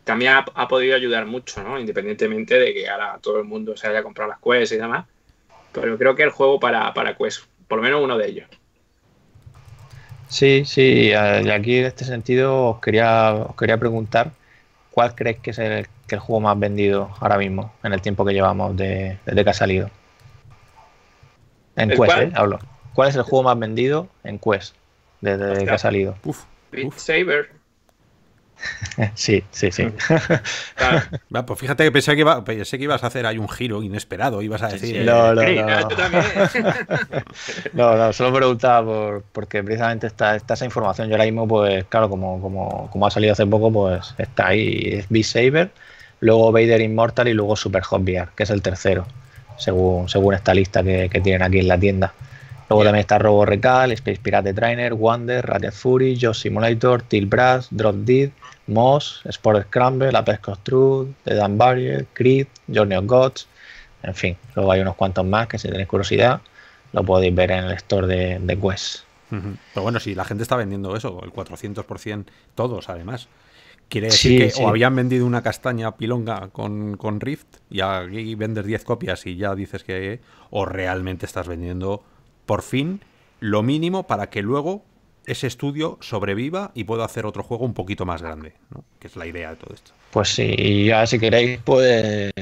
también ha, podido ayudar mucho, ¿no? Independientemente de que ahora todo el mundo se haya comprado las Quest y demás. Pero creo que el juego para, para Quest, por lo menos uno de ellos. Sí, sí, y aquí en este sentido os quería, os quería preguntar cuál crees que es el, juego más vendido ahora mismo, en el tiempo que llevamos desde que ha salido. En Quest, Eh, hablo. ¿Cuál es el juego más vendido en Quest desde que ha salido? Uf, Saber. (laughs) Sí, sí, sí. (laughs) pues fíjate que pensé que, ibas a hacer ahí un giro inesperado, ibas a decir... No, no, (laughs) no, no. solo preguntaba por, porque precisamente está, esa información. Yo ahora mismo, pues claro, como, ha salido hace poco, pues está ahí, es Saber, luego Vader Immortal y luego Super Hot VR, que es el tercero, según, según esta lista que tienen aquí en la tienda. Luego también está Robo Recal, Space Pirate Trainer, Wander, Radiant Fury, Joe Simulator, Till Brass, Drop Dead, Moss, Sport Scramble, Apex Construct, The Dan Barrier, Creed, Journey of Gods, en fin. Luego hay unos cuantos más que si tenéis curiosidad lo podéis ver en el store de, Quest. Pero bueno, si la gente está vendiendo eso, el 400%, todos además. Quiere decir que o habían vendido una castaña pilonga con, con Rift y aquí vendes 10 copias y ya dices que... o realmente estás vendiendo por fin lo mínimo para que luego ese estudio sobreviva y pueda hacer otro juego un poquito más grande, ¿no? que es la idea de todo esto. Pues sí, ya si queréis, pues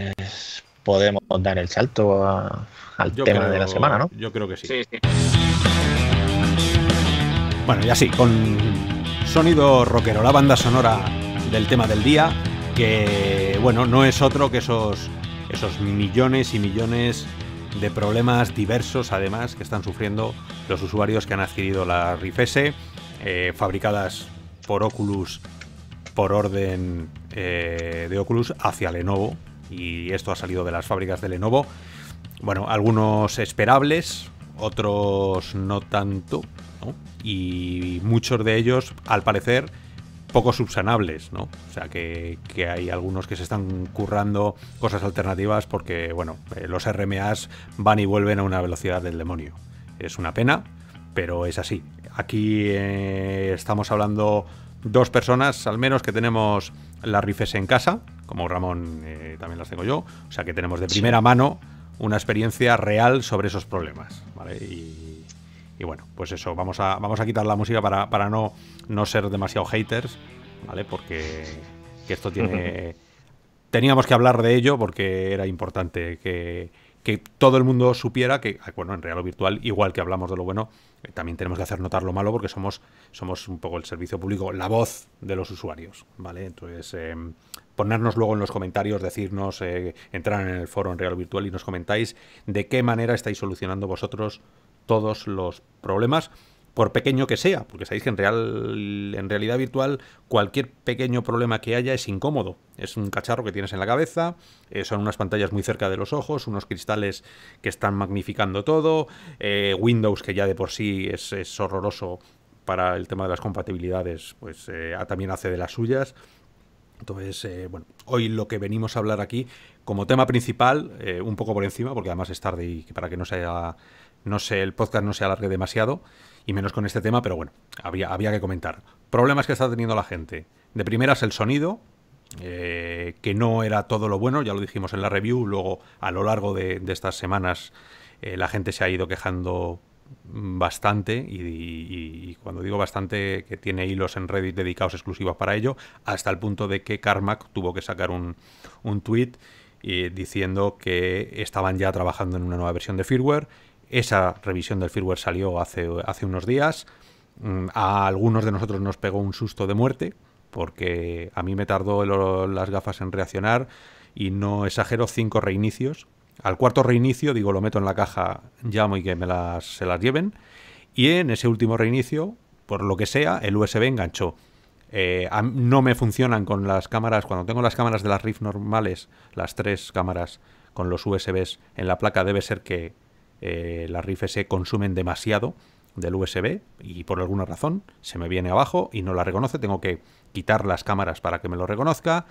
podemos dar el salto al tema de la semana, ¿no? Yo creo que sí. Bueno, ya así con sonido rockero, la banda sonora del tema del día, que bueno, no es otro que esos, esos millones y millones de problemas diversos además que están sufriendo los usuarios que han adquirido la Rifese, eh, fabricadas por Oculus por orden eh, de Oculus hacia Lenovo y esto ha salido de las fábricas de Lenovo. Bueno, algunos esperables, otros no tanto, y muchos de ellos al parecer poco subsanables, ¿no? O sea, que, hay algunos que se están currando cosas alternativas porque, bueno, eh, los RMAs van y vuelven a una velocidad del demonio. Es una pena, pero es así. Aquí eh, estamos hablando dos personas, al menos, que tenemos las rifes en casa, como Ramón eh, también las tengo yo, o sea que tenemos de primera mano una experiencia real sobre esos problemas, ¿vale? Y y bueno, pues eso, vamos a, vamos a quitar la música para, para no, no ser demasiado haters, ¿vale? Porque esto tiene... Teníamos que hablar de ello porque era importante que, que todo el mundo supiera que, bueno, en real o virtual, igual que hablamos de lo bueno, eh, también tenemos que hacer notar lo malo porque somos, somos un poco el servicio público, la voz de los usuarios, ¿vale? Entonces, em, ponernos luego en los comentarios, decirnos, eh, entrar en el foro en real o virtual y nos comentáis de qué manera estáis solucionando vosotros todos los problemas, por pequeño que sea, porque sabéis que en, real, en realidad virtual cualquier pequeño problema que haya es incómodo. Es un cacharro que tienes en la cabeza, eh, son unas pantallas muy cerca de los ojos, unos cristales que están magnificando todo, eh, Windows que ya de por sí es, horroroso para el tema de las compatibilidades, pues eh, también hace de las suyas. Entonces, bueno, hoy lo que venimos a hablar aquí como tema principal, un poco por encima, porque además es tarde y para que no se haya no sé, el podcast no se alargue demasiado, y menos con este tema, pero bueno, había, había que comentar. Problemas que está teniendo la gente. De primeras el sonido, eh, que no era todo lo bueno, ya lo dijimos en la review, luego a lo largo de, estas semanas eh, la gente se ha ido quejando bastante y, cuando digo bastante que tiene hilos en Reddit dedicados exclusivos para ello, hasta el punto de que Carmack tuvo que sacar un, un tweet eh, diciendo que estaban ya trabajando en una nueva versión de firmware, esa revisión del firmware salió hace, hace unos días. Mm, a algunos de nosotros nos pegó un susto de muerte, porque a mí me tardó las gafas en reaccionar y no exagero cinco reinicios. Al cuarto reinicio, digo, lo meto en la caja, llamo y que me las, se las lleven. Y en ese último reinicio, por lo que sea, el USB enganchó. Eh, no me funcionan con las cámaras, cuando tengo las cámaras de las RIF normales, las tres cámaras con los USBs en la placa, debe ser que eh, las rifes se consumen demasiado del USB y por alguna razón se me viene abajo y no la reconoce. Tengo que quitar las cámaras para que me lo reconozca.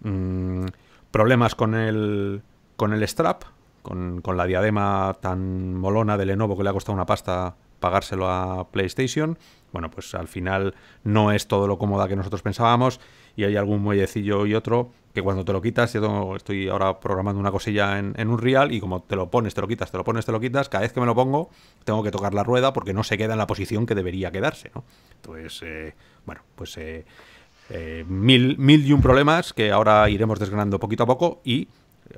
Mm, problemas con el, con el strap, con, con, la diadema tan molona de Lenovo que le ha costado una pasta pagárselo a PlayStation. Bueno, pues al final no es todo lo cómoda que nosotros pensábamos y hay algún muellecillo y otro que cuando te lo quitas, yo estoy ahora programando una cosilla en, un real y como te lo pones, te lo quitas, te lo pones, te lo quitas, cada vez que me lo pongo tengo que tocar la rueda porque no se queda en la posición que debería quedarse, ¿no? Entonces, eh, bueno, pues eh, eh, mil, mil y un problemas que ahora iremos desgranando poquito a poco y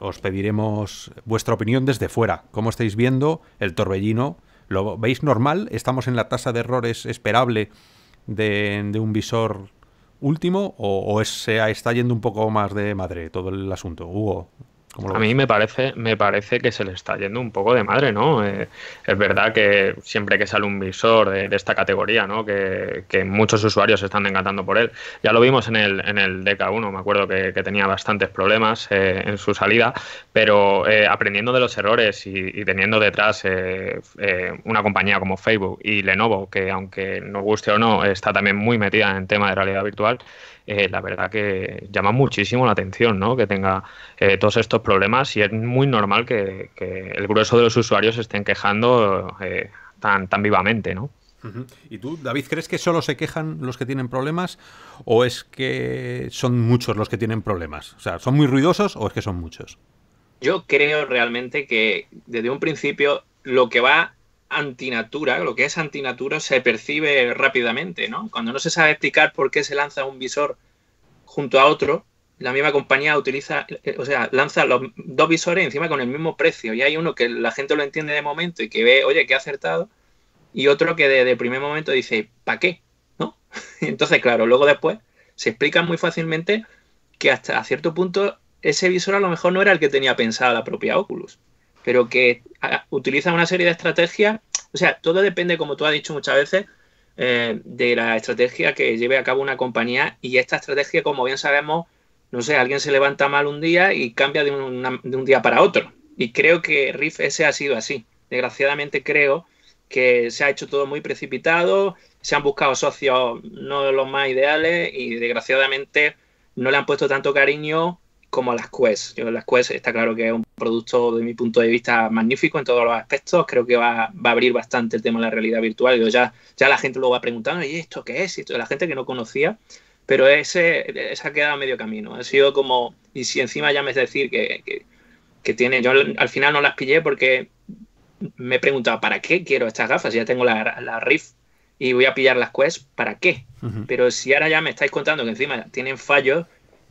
os pediremos vuestra opinión desde fuera. ¿Cómo estáis viendo el torbellino? ¿Lo veis normal? ¿Estamos en la tasa de errores esperable de un visor último o, está yendo un poco más de madre todo el asunto? Hugo a mí me parece, me parece que se le está yendo un poco de madre, ¿no? Eh, es verdad que siempre que sale un visor de, esta categoría, ¿no? Que, muchos usuarios se están encantando por él. Ya lo vimos en el, en DK1, me acuerdo que, tenía bastantes problemas eh, en su salida, pero eh, aprendiendo de los errores y, y teniendo detrás una compañía como Facebook y Lenovo, que aunque nos guste o no, está también muy metida en el tema de realidad virtual, eh, la verdad que llama muchísimo la atención ¿no? que tenga eh, todos estos problemas y es muy normal que, el grueso de los usuarios estén quejando eh, tan, tan vivamente, ¿no? ¿Y tú, David, crees que solo se quejan los que tienen problemas o es que son muchos los que tienen problemas? O sea, ¿son muy ruidosos o es que son muchos? Yo creo realmente que desde un principio lo que va antinatura, lo que es antinatura se percibe rápidamente, ¿no? Cuando no se sabe explicar por qué se lanza un visor junto a otro, la misma compañía utiliza, eh, o sea, lanza los dos visores encima con el mismo precio y hay uno que la gente lo entiende de momento y que ve, oye, que ha acertado, y otro que desde el primer momento dice, ¿para qué? ¿No? (laughs) entonces, claro, luego después se explica muy fácilmente que hasta cierto punto ese visor a lo mejor no era el que tenía pensada la propia Oculus pero que utiliza una serie de estrategias. O sea, todo depende, como tú has dicho muchas veces, eh, de la estrategia que lleve a cabo una compañía y esta estrategia, como bien sabemos, no sé, alguien se levanta mal un día y cambia de, de un día para otro. Y creo que Riff ese ha sido así. Desgraciadamente creo que se ha hecho todo muy precipitado, se han buscado socios no los más ideales y desgraciadamente no le han puesto tanto cariño como las Quest. Yo, las Quest está claro que es un producto, de mi punto de vista, magnífico en todos los aspectos. Creo que va, a abrir bastante el tema de la realidad virtual. Yo ya, ya la gente lo va preguntando, ¿y esto qué es? Y esto, la gente que no conocía, pero ese, esa ha quedado a medio camino. Ha sido como, y si encima ya me es decir que, tiene, yo al final no las pillé porque me he preguntado, ¿para qué quiero estas gafas? Ya tengo la, la Rift y voy a pillar las Quest, ¿para qué? Pero si ahora ya me estáis contando que encima tienen fallos,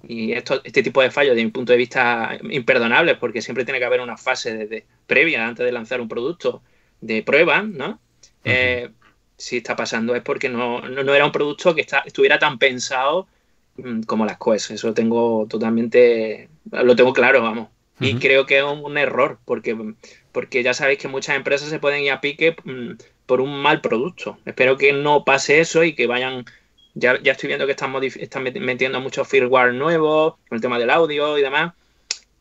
y esto, este tipo de fallos, de mi punto de vista, imperdonables, porque siempre tiene que haber una fase previa antes de lanzar un producto de prueba, ¿no? Eh, si está pasando es porque no, era un producto que estuviera tan pensado mm, como las cosas Eso lo tengo totalmente, lo tengo claro, vamos. Y creo que es un, error, porque, porque ya sabéis que muchas empresas se pueden ir a pique mm, por un mal producto. Espero que no pase eso y que vayan ya, ya estoy viendo que están, están metiendo muchos firmware nuevos, con el tema del audio y demás,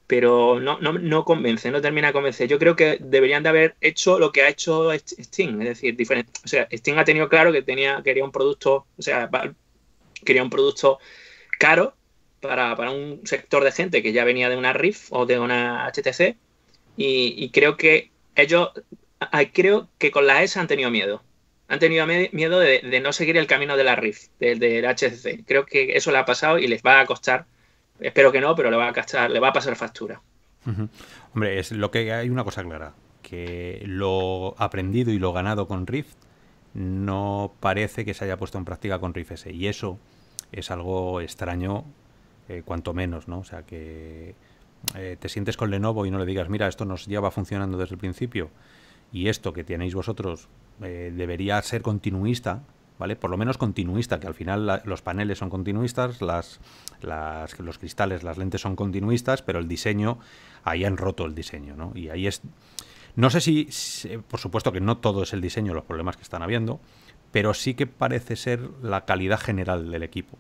pero no, no, convence, no termina de convencer. Yo creo que deberían de haber hecho lo que ha hecho Steam, es decir, diferente. O sea, Steam ha tenido claro que tenía, quería un producto, o sea, quería un producto caro para, un sector de gente que ya venía de una RIF o de una HTC, y, y creo que ellos, creo que con la S han tenido miedo han tenido miedo de, no seguir el camino de la RIF, del HCC. Creo que eso le ha pasado y les va a costar, espero que no, pero le va a, costar, le va a pasar factura. Hombre, es lo que hay una cosa clara, que lo aprendido y lo ganado con Rift no parece que se haya puesto en práctica con Rift S. Y eso es algo extraño, eh, cuanto menos, ¿no? O sea, que eh, te sientes con Lenovo y no le digas, mira, esto nos lleva funcionando desde el principio y esto que tenéis vosotros eh, debería ser continuista, ¿vale? Por lo menos continuista, que al final los paneles son continuistas, las, las, los cristales, las lentes son continuistas, pero el diseño, ahí han roto el diseño, ¿no? Y ahí es... No sé si por supuesto que no todo es el diseño, los problemas que están habiendo, pero sí que parece ser la calidad general del equipo.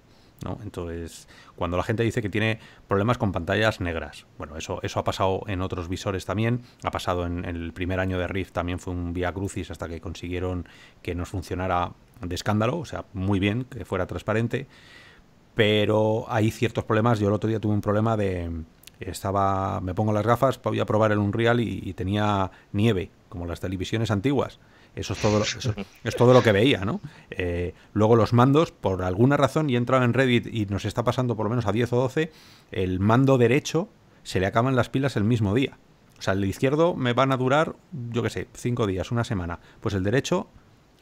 Entonces, cuando la gente dice que tiene problemas con pantallas negras, bueno, eso, eso ha pasado en otros visores también, ha pasado en, el primer año de Rift, también fue un vía crucis hasta que consiguieron que nos funcionara de escándalo, o sea, muy bien, que fuera transparente, pero hay ciertos problemas, yo el otro día tuve un problema de... Estaba, me pongo las gafas, voy a probar el Unreal y tenía nieve, como las televisiones antiguas. Eso es todo, lo, es todo lo que veía, ¿no? Eh, luego los mandos, por alguna razón, y he entrado en Reddit y nos está pasando por lo menos a 10 o 12, el mando derecho se le acaban las pilas el mismo día. O sea, el izquierdo me van a durar, yo qué sé, 5 días, una semana. Pues el derecho,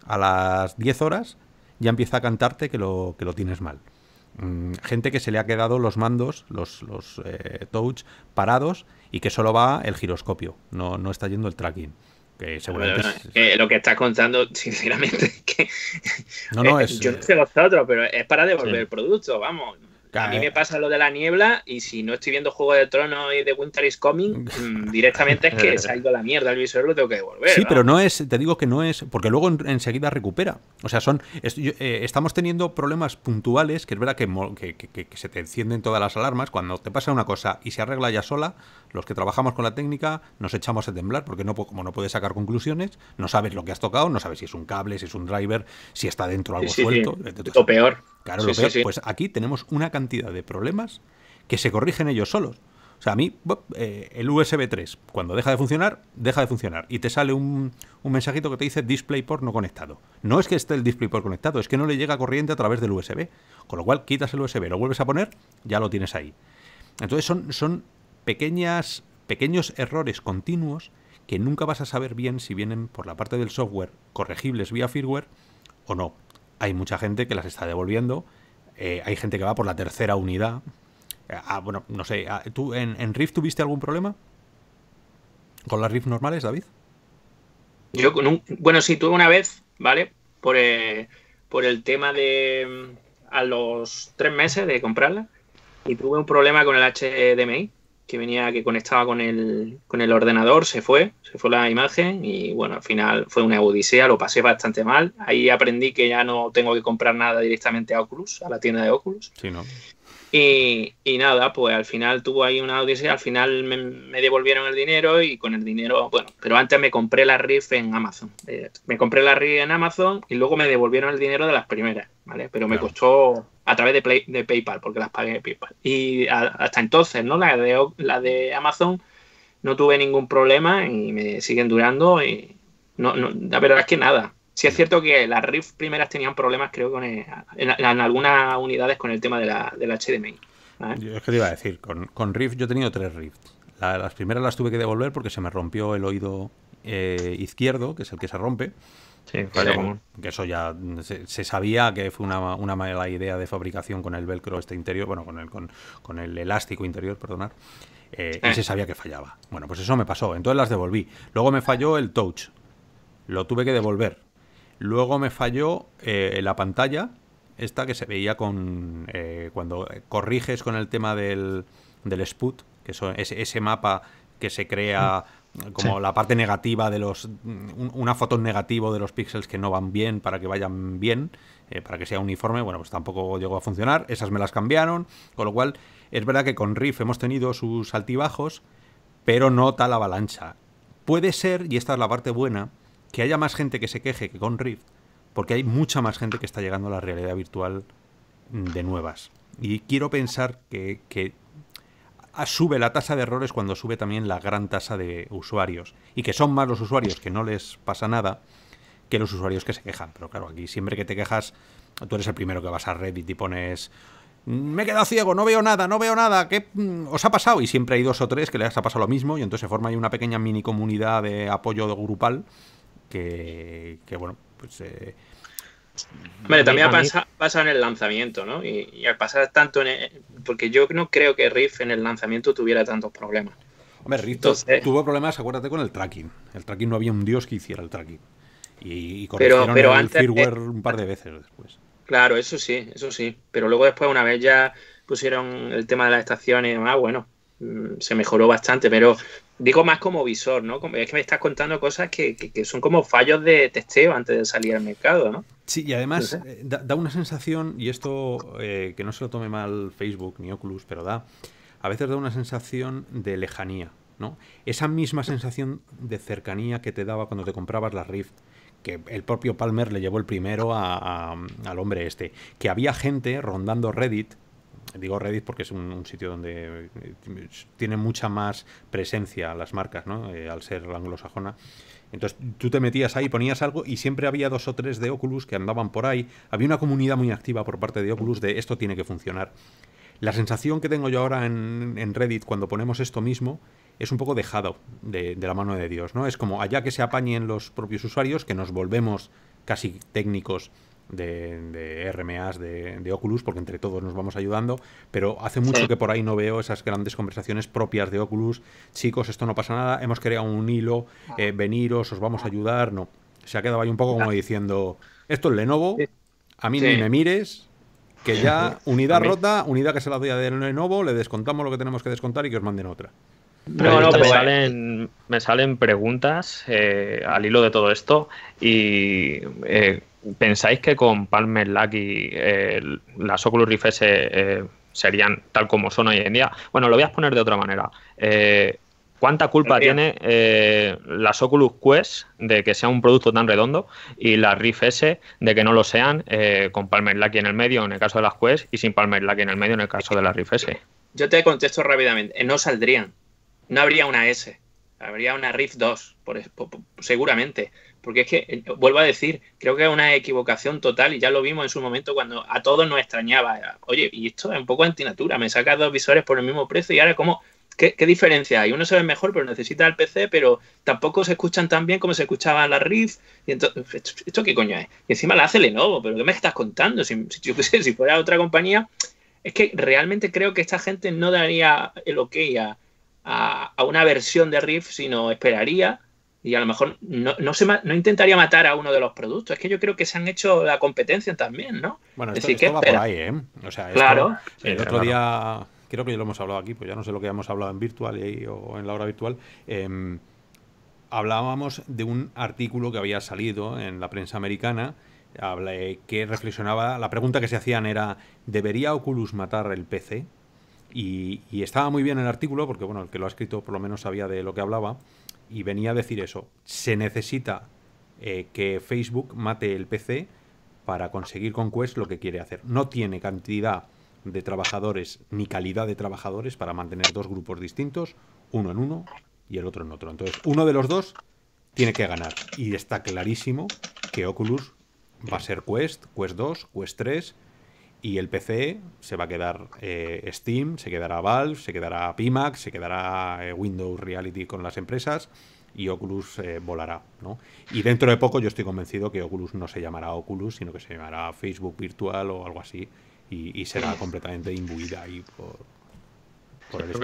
a las 10 horas, ya empieza a cantarte que lo, que lo tienes mal. Mm, gente que se le ha quedado los mandos, los, los eh, touch, parados y que solo va el giroscopio, no, no está yendo el tracking lo que estás contando, (laughs) sinceramente, es que. No, no, (laughs) Yo no sé vosotros, pero es para devolver el producto, vamos. A mí me pasa lo de la niebla y si no estoy viendo Juego de Tronos y de Winter is Coming, (laughs) mm, directamente es que se ha ido la mierda el visor, lo tengo que devolver. Sí, pero no es, te digo que no es, porque luego enseguida recupera. O sea, son eh, estamos teniendo problemas puntuales, que es verdad que, se te encienden todas las alarmas. Cuando te pasa una cosa y se arregla ya sola, los que trabajamos con la técnica nos echamos a temblar, porque no, como no puedes sacar conclusiones, no sabes lo que has tocado, no sabes si es un cable, si es un driver, si está dentro algo suelto. peor. Claro, pues aquí tenemos una cantidad de problemas que se corrigen ellos solos. O sea, a mí eh, el USB 3, cuando deja de funcionar, deja de funcionar. Y te sale un, mensajito que te dice DisplayPort no conectado. No es que esté el DisplayPort conectado, es que no le llega corriente a través del USB. Con lo cual, quitas el USB, lo vuelves a poner, ya lo tienes ahí. Entonces son, son pequeñas, pequeños errores continuos que nunca vas a saber bien si vienen por la parte del software corregibles vía firmware o no hay mucha gente que las está devolviendo. Eh, hay gente que va por la tercera unidad. Eh, ah, bueno, no sé. Ah, ¿Tú en, Rift tuviste algún problema? ¿Con las Rift normales, David? Yo con un, bueno, sí, tuve una vez, ¿vale? Por, eh, por el tema de mm, a los tres meses de comprarla y tuve un problema con el HDMI que venía, que conectaba con el, con el ordenador, se fue, se fue la imagen y bueno, al final fue una odisea, lo pasé bastante mal. Ahí aprendí que ya no tengo que comprar nada directamente a Oculus, a la tienda de Oculus. Sí, no. Y, nada, pues al final tuvo ahí una audiencia, al final me, devolvieron el dinero y con el dinero, bueno, pero antes me compré la riff en Amazon. Eh, me compré la riff en Amazon y luego me devolvieron el dinero de las primeras, ¿vale? Pero me costó a través de, de PayPal, porque las pagué de PayPal. Y hasta entonces, ¿no? La de, la de Amazon no tuve ningún problema y me siguen durando y no, no, la verdad es que nada. Sí es cierto que las Rift primeras tenían problemas, creo, con en, algunas unidades con el tema de la, del HDMI. es que te iba a decir, con, con Rift yo he tenido tres Rift. las primeras las tuve que devolver porque se me rompió el oído eh, izquierdo, que es el que se rompe. Sí, claro. Que eso ya se, sabía que fue una, mala idea de fabricación con el velcro este interior, bueno, con el, con, el elástico interior, perdonar. Eh, y eh. se sabía que fallaba. Bueno, pues eso me pasó. Entonces las devolví. Luego me falló el touch. Lo tuve que devolver. Luego me falló eh, la pantalla, esta que se veía con eh, cuando corriges con el tema del, del Sput, que es ese mapa que se crea mm. como la parte negativa de los una foto negativa de los píxeles que no van bien para que vayan bien eh, para que sea uniforme bueno pues tampoco llegó a funcionar esas me las cambiaron con lo cual es verdad que con Riff hemos tenido sus altibajos pero no tal avalancha puede ser y esta es la parte buena que haya más gente que se queje que con Rift, porque hay mucha más gente que está llegando a la realidad virtual mm, de nuevas. Y quiero pensar que, sube la tasa de errores cuando sube también la gran tasa de usuarios. Y que son más los usuarios que no les pasa nada que los usuarios que se quejan. Pero claro, aquí siempre que te quejas, tú eres el primero que vas a Reddit y pones... Me he quedado ciego, no veo nada, no veo nada, ¿qué mm, os ha pasado? Y siempre hay dos o tres que les ha pasado lo mismo y entonces se forma ahí una pequeña mini comunidad de apoyo grupal que, bueno, pues... Eh, Hombre, también ha pasado en el lanzamiento, ¿no? Y, al pasar tanto en e, Porque yo no creo que Riff en el lanzamiento tuviera tantos problemas. Hombre, Riff tuvo problemas, acuérdate, con el tracking. El tracking no había un dios que hiciera el tracking. Y, corrigieron el firmware eh, un par de veces después. Claro, eso sí, eso sí. Pero luego después, una vez ya pusieron el tema de las estaciones y demás, bueno, mm, se mejoró bastante, pero Digo más como visor, ¿no? Es que me estás contando cosas que, que, son como fallos de testeo antes de salir al mercado, ¿no? Sí, y además eh, da, una sensación, y esto eh, que no se lo tome mal Facebook ni Oculus, pero da, a veces da una sensación de lejanía, ¿no? Esa misma sensación de cercanía que te daba cuando te comprabas la Rift, que el propio Palmer le llevó el primero a, al hombre este, que había gente rondando Reddit digo Reddit porque es un, sitio donde eh, tiene mucha más presencia las marcas, ¿no? Eh, al ser anglosajona. Entonces tú te metías ahí, ponías algo y siempre había dos o tres de Oculus que andaban por ahí. Había una comunidad muy activa por parte de Oculus de esto tiene que funcionar. La sensación que tengo yo ahora en, Reddit cuando ponemos esto mismo es un poco dejado de, de, la mano de Dios, ¿no? Es como allá que se apañen los propios usuarios, que nos volvemos casi técnicos de, RMAs de, Oculus, porque entre todos nos vamos ayudando, pero hace mucho que por ahí no veo esas grandes conversaciones propias de Oculus, chicos, esto no pasa nada, hemos creado un hilo, ah. eh, veniros, os vamos a ayudar, no. Se ha quedado ahí un poco como ah. diciendo, esto es Lenovo, a mí ni me mires, que ya (laughs) unidad rota, unidad que se la doy a Lenovo, le descontamos lo que tenemos que descontar y que os manden otra. No, no, me salen, me salen preguntas eh, al hilo de todo esto y eh, ¿pensáis que con Palmer Lucky eh, las Oculus Rift S eh, serían tal como son hoy en día? Bueno, lo voy a exponer de otra manera. Eh, ¿Cuánta culpa tiene las Oculus Quest de que sea un producto tan redondo y la Rift S de que no lo sean con Palmer Lucky en el medio en el caso de las Quest y sin Palmer Lucky en el medio en el caso de las Rift S? Yo te contesto rápidamente. No saldrían. No habría una S. Habría una Rift 2, seguramente porque es que, eh, vuelvo a decir, creo que es una equivocación total y ya lo vimos en su momento cuando a todos nos extrañaba. Oye, y esto es un poco antinatura, me sacas dos visores por el mismo precio y ahora como... ¿Qué, diferencia hay? Uno se ve mejor, pero necesita el PC, pero tampoco se escuchan tan bien como se escuchaba la rif Y entonces, ¿esto, qué coño es? Y encima la hace Lenovo, pero ¿qué me estás contando? Si, fuera otra compañía, es que realmente creo que esta gente no daría el ok a, a, una versión de Rift, sino esperaría y a lo mejor no, se, no intentaría matar a uno de los productos. Es que yo creo que se han hecho la competencia también, ¿no? Bueno, esto, va por ahí, ¿eh? claro. El otro día, creo que ya lo hemos hablado aquí, pues ya no sé lo que hemos hablado en virtual eh, o en la hora virtual. Em, hablábamos de un artículo que había salido en la prensa americana eh, que reflexionaba, la pregunta que se hacían era, ¿debería Oculus matar el PC? Y, y estaba muy bien el artículo, porque bueno, el que lo ha escrito por lo menos sabía de lo que hablaba y venía a decir eso. Se necesita eh, que Facebook mate el PC para conseguir con Quest lo que quiere hacer. No tiene cantidad de trabajadores ni calidad de trabajadores para mantener dos grupos distintos, uno en uno y el otro en otro. Entonces, uno de los dos tiene que ganar. Y está clarísimo que Oculus va a ser Quest, Quest 2, Quest 3 y el PC se va a quedar eh, Steam, se quedará Valve, se quedará Pimax, se quedará eh, Windows Reality con las empresas y Oculus eh, volará, ¿no? Y dentro de poco yo estoy convencido que Oculus no se llamará Oculus, sino que se llamará Facebook Virtual o algo así y, y será completamente imbuida ahí por, yo,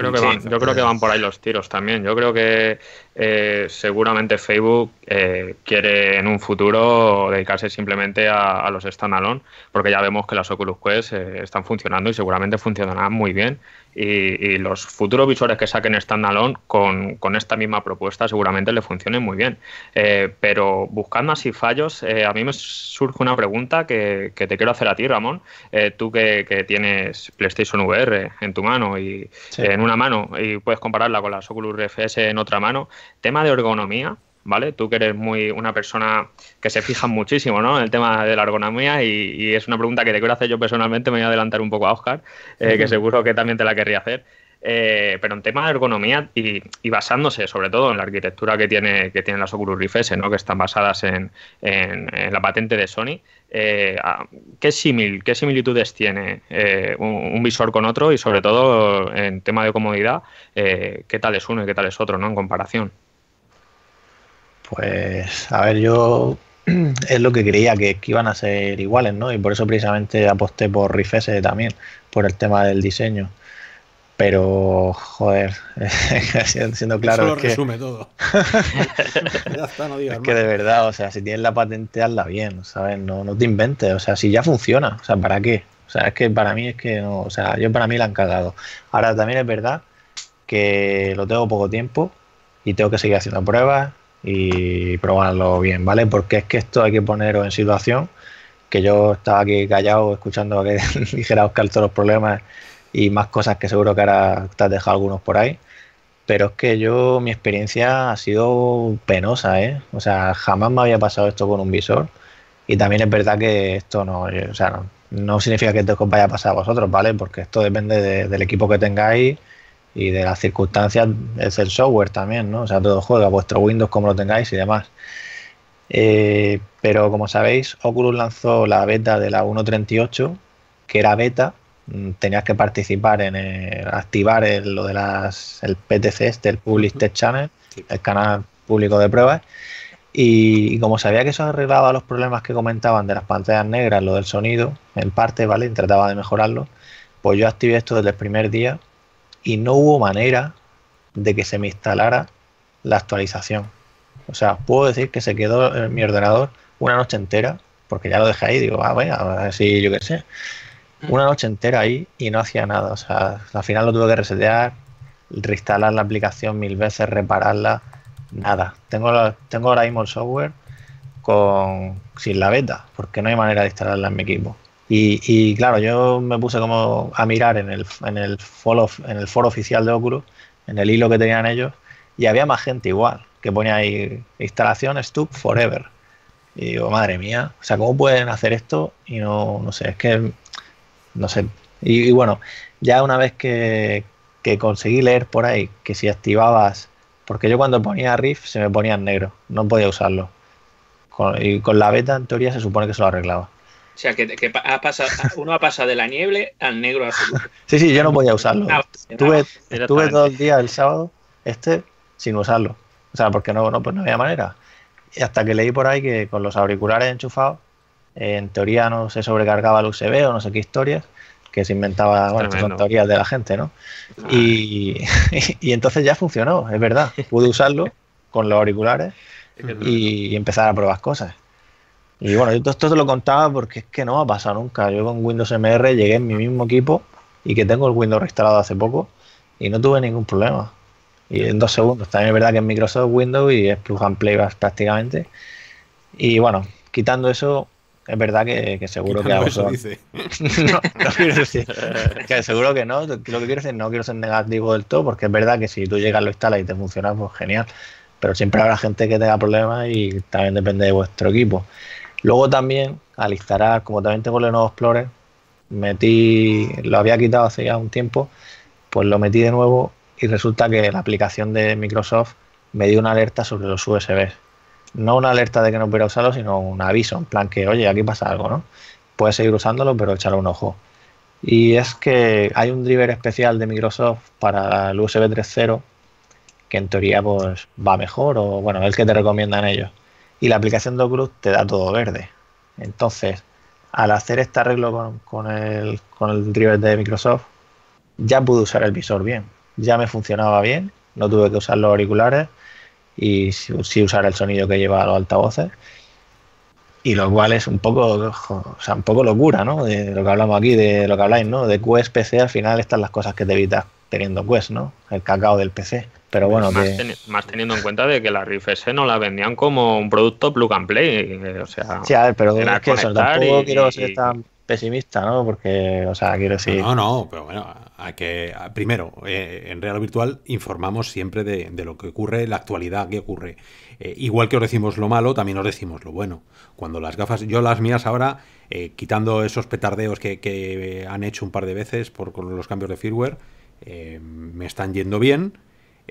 creo que van, por ahí los tiros también. Yo creo que eh, seguramente Facebook eh, quiere en un futuro dedicarse simplemente a, los standalone, porque ya vemos que las Oculus Quest eh, están funcionando y seguramente funcionarán muy bien y, los futuros visores que saquen standalone con, esta misma propuesta seguramente le funcionen muy bien. Eh, pero buscando así fallos, eh, a mí me surge una pregunta que, te quiero hacer a ti, Ramón. Eh, tú que, tienes PlayStation VR en tu mano y en una mano y puedes compararla con la Oculus RFS en otra mano, tema de ergonomía. ¿vale? Tú que eres muy una persona que se fija muchísimo, ¿no? En el tema de la ergonomía y, es una pregunta que te quiero hacer yo personalmente, me voy a adelantar un poco a Oscar, eh, que seguro que también te la querría hacer. Eh, pero en tema de ergonomía y, basándose sobre todo en la arquitectura que tiene que tienen las Oculus Rift ¿no? que están basadas en, la patente de Sony, eh, ¿qué, similitudes tiene un, un, visor con otro y sobre todo en tema de comodidad, qué tal es uno y qué tal es otro ¿no? en comparación? Pues, a ver, yo (clears throat) es lo que creía, que, iban a ser iguales, ¿no? Y por eso precisamente aposté por rifese también, por el tema del diseño. Pero, joder, (laughs) siendo claro. Eso lo resume todo. (laughs) ya está, no digo es que de verdad, o sea, si tienes la patente, hazla bien, ¿sabes? No, no te inventes, o sea, si ya funciona, o sea, ¿para qué? O sea, es que para mí es que no, o sea, yo para mí la han cagado. Ahora también es verdad que lo tengo poco tiempo y tengo que seguir haciendo pruebas y probarlo bien, ¿vale? Porque es que esto hay que poneros en situación, que yo estaba aquí callado escuchando que (laughs) dijera Oscar todos los problemas y más cosas que seguro que ahora te has dejado algunos por ahí. Pero es que yo, mi experiencia ha sido penosa, ¿eh? O sea, jamás me había pasado esto con un visor. Y también es verdad que esto no, o sea, no, significa que esto os vaya a pasar a vosotros, ¿vale? Porque esto depende del equipo que tengáis y de las circunstancias es el software también, ¿no? O sea, todo juega, vuestro Windows como lo tengáis y demás. Eh, pero como sabéis, Oculus lanzó la beta de la 1.38, que era beta, mm, tenías que participar en eh, activar el, lo de las el PTC, este, el Public Test Channel, el canal público de pruebas. Y, como sabía que eso arreglaba los problemas que comentaban de las pantallas negras, lo del sonido, en parte, ¿vale? Trataba de mejorarlo. Pues yo activé esto desde el primer día y no hubo manera de que se me instalara la actualización. O sea, puedo decir que se quedó en mi ordenador una noche entera, porque ya lo dejé ahí, digo, ah, voy a ver si yo qué sé. Mm. Una noche entera ahí y no hacía nada. O sea, al final lo tuve que resetear, reinstalar la aplicación mil veces, repararla, nada. Tengo, tengo ahora mismo el software con, sin la beta, porque no hay manera de instalarla en mi equipo. Y, claro, yo me puse como a mirar en el, en, el follow, en el foro oficial de Oculus, en el hilo que tenían ellos, y había más gente igual, que ponía ahí instalación Stup Forever. Y digo, madre mía, o sea, ¿cómo pueden hacer esto? Y no, no sé, es que, no sé. Y, bueno, ya una vez que, conseguí leer por ahí que si activabas, porque yo cuando ponía Riff se me ponía en negro, no podía usarlo. y con la beta en teoría se supone que se lo arreglaba. O sea, que, uno ha pasado de la niebla al negro azul. Sí, sí, yo no podía usarlo. Ah, tuve estuve, todo el día el sábado este sin usarlo. O sea, porque no, no, pues no había manera. Y hasta que leí por ahí que con los auriculares enchufados, eh, en teoría no se sobrecargaba el USB o no sé qué historias, que se inventaba, con teorías de la gente, ¿no? Ah. (laughs) Y, entonces ya funcionó, es verdad. Pude usarlo con los auriculares y empezar a probar cosas. Y bueno, yo todo esto te lo contaba porque es que no ha pasado nunca. Yo con Windows MR llegué en mi mismo equipo y que tengo el Windows reinstalado hace poco y no tuve ningún problema. Y en dos segundos. También es verdad que es Microsoft Windows y es plug and play prácticamente. Y bueno, quitando eso, es verdad que, seguro que a vosotros. (laughs) no, quiero decir. Que seguro que no. Lo que quiero decir, no quiero ser negativo del todo, porque es verdad que si tú llegas, lo instalas y te funciona, pues genial. Pero siempre habrá gente que tenga problemas y también depende de vuestro equipo. Luego también al instalar, como también tengo los nuevo Explorer, metí, lo había quitado hace ya un tiempo, pues lo metí de nuevo y resulta que la aplicación de Microsoft me dio una alerta sobre los USB. No una alerta de que no pudiera usarlo, sino un aviso, en plan que, oye, aquí pasa algo, ¿no? Puedes seguir usándolo, pero echarle un ojo. Y es que hay un driver especial de Microsoft para el USB 3.0 que en teoría pues va mejor o bueno, es el que te recomiendan ellos y la aplicación de Oculus te da todo verde. Entonces, al hacer este arreglo con, el, con driver de Microsoft, ya pude usar el visor bien, ya me funcionaba bien, no tuve que usar los auriculares y sí si, usar el sonido que lleva los altavoces y lo cual es un poco, un poco locura, ¿no? De lo que hablamos aquí, de lo que habláis, ¿no? De Quest PC, al final están las cosas que te evitas teniendo Quest, ¿no? El cacao del PC. Pero bueno, más, teniendo en cuenta de que la Rift S no la vendían como un producto plug and play. Eh, o sea, pero quiero ser tan pesimista, ¿no? Porque, o sea, quiero decir. No, no, pero bueno, a que. primero, eh, en Real Virtual informamos siempre de, lo que ocurre, la actualidad que ocurre. Eh, igual que os decimos lo malo, también os decimos lo bueno. Cuando las gafas, yo las mías ahora, quitando esos petardeos que, que, han hecho un par de veces por con los cambios de firmware, me están yendo bien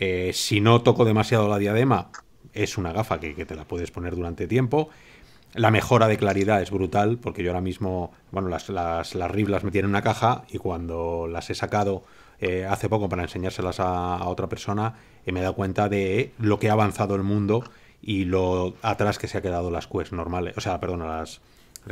eh, si no toco demasiado la diadema, es una gafa que, te la puedes poner durante tiempo. La mejora de claridad es brutal, porque yo ahora mismo, bueno, las, las, las metí en una caja y cuando las he sacado eh, hace poco para enseñárselas a, otra persona, eh, me he dado cuenta de lo que ha avanzado el mundo y lo atrás que se ha quedado las Quest normales, o sea, perdón, las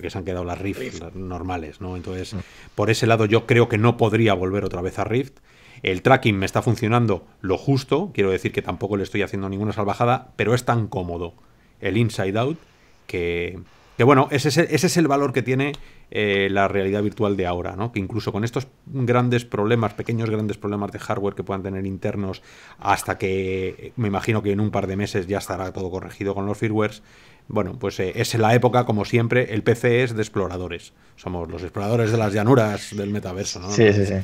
que se han quedado las Rift, normales, ¿no? Entonces, mm. por ese lado yo creo que no podría volver otra vez a Rift, el tracking me está funcionando lo justo, quiero decir que tampoco le estoy haciendo ninguna salvajada, pero es tan cómodo el inside out que, bueno, ese es, el, valor que tiene eh, la realidad virtual de ahora, ¿no? Que incluso con estos grandes problemas, pequeños grandes problemas de hardware que puedan tener internos, hasta que me imagino que en un par de meses ya estará todo corregido con los firmwares. Bueno, pues eh, es la época, como siempre, el PC es de exploradores. Somos los exploradores de las llanuras del metaverso, ¿no? Sí, sí, sí.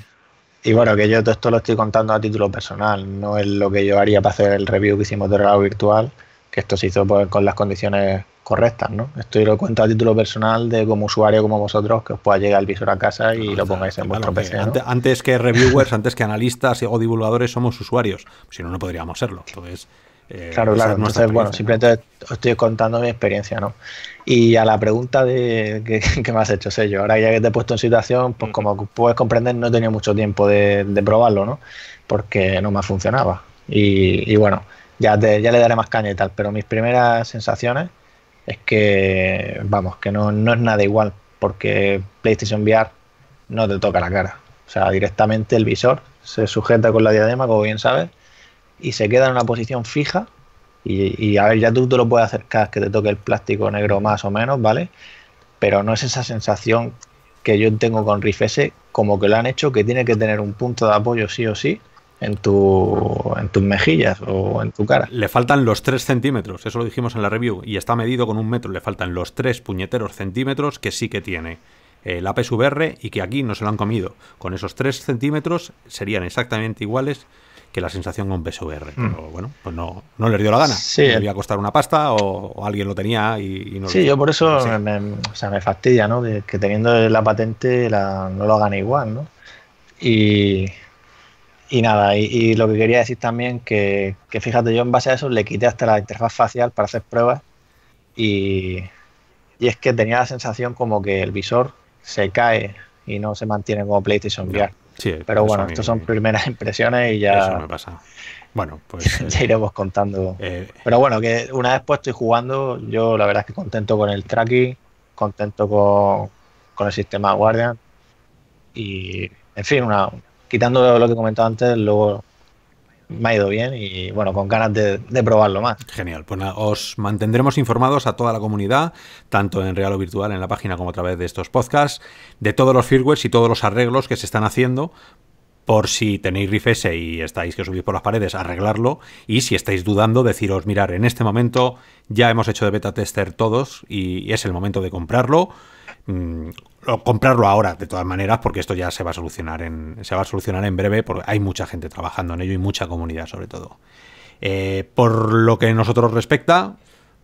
Y bueno, que yo todo esto lo estoy contando a título personal, no es lo que yo haría para hacer el review que hicimos de reloj virtual, que esto se hizo pues, con las condiciones correctas, ¿no? estoy lo cuento a título personal de como usuario como vosotros, que os pueda llegar el visor a casa y lo pongáis en vuestro PC. Antes que reviewers, antes que analistas o divulgadores, somos usuarios, si no, no podríamos serlo. Entonces, eh, claro, claro, entonces, bueno, simplemente os estoy contando mi experiencia, ¿no? Y a la pregunta de que, (laughs) me has hecho, sé yo, ahora ya que te he puesto en situación, pues mm. como puedes comprender, no he tenido mucho tiempo de, probarlo, ¿no? Porque no me funcionaba. Y, y bueno, ya, ya le daré más caña y tal, pero mis primeras sensaciones es que, vamos, que no, no es nada igual, porque PlayStation VR no te toca la cara. O sea, directamente el visor se sujeta con la diadema, como bien sabes, y se queda en una posición fija y, a ver, ya tú te lo puedes acercar, que te toque el plástico negro más o menos, ¿vale? Pero no es esa sensación que yo tengo con Riff S, como que lo han hecho, que tiene que tener un punto de apoyo sí o sí en, tu, en tus mejillas o en tu cara. Le faltan los 3 centímetros, eso lo dijimos en la review, y está medido con un metro, le faltan los 3 puñeteros centímetros que sí que tiene el eh, APS-VR y que aquí no se lo han comido. Con esos 3 centímetros serían exactamente iguales que la sensación con PSVR. Mm. Pero bueno, pues no, no dio la gana. Sí. Le iba a costar una pasta o, alguien lo tenía y, no Sí, yo por eso me, o sea, me, fastidia, ¿no? que teniendo la patente no lo hagan igual, ¿no? Y, nada, y, lo que quería decir también que, que fíjate, yo en base a eso le quité hasta la interfaz facial para hacer pruebas y, y es que tenía la sensación como que el visor se cae y no se mantiene como PlayStation VR pero bueno, estas son primeras (laughs) impresiones y ya. Bueno, pues. (laughs) ya eh, iremos contando. Eh, pero bueno, que una vez puesto y jugando, yo la verdad es que contento con el tracking, contento con, el sistema Guardian. Y, en fin, una, quitando lo que he comentado antes, luego me ha ido bien y bueno, con ganas de, probarlo más. Genial, pues os mantendremos informados a toda la comunidad, tanto en real o virtual, en la página como a través de estos podcasts, de todos los firmware y todos los arreglos que se están haciendo por si tenéis rifes y estáis que subir por las paredes, arreglarlo. Y si estáis dudando, deciros, mirar, en este momento ya hemos hecho de beta tester todos y es el momento de comprarlo. Mm, comprarlo ahora, de todas maneras, porque esto ya se va a solucionar en, se va a solucionar en breve, porque hay mucha gente trabajando en ello y mucha comunidad sobre todo. Eh, por lo que nosotros respecta,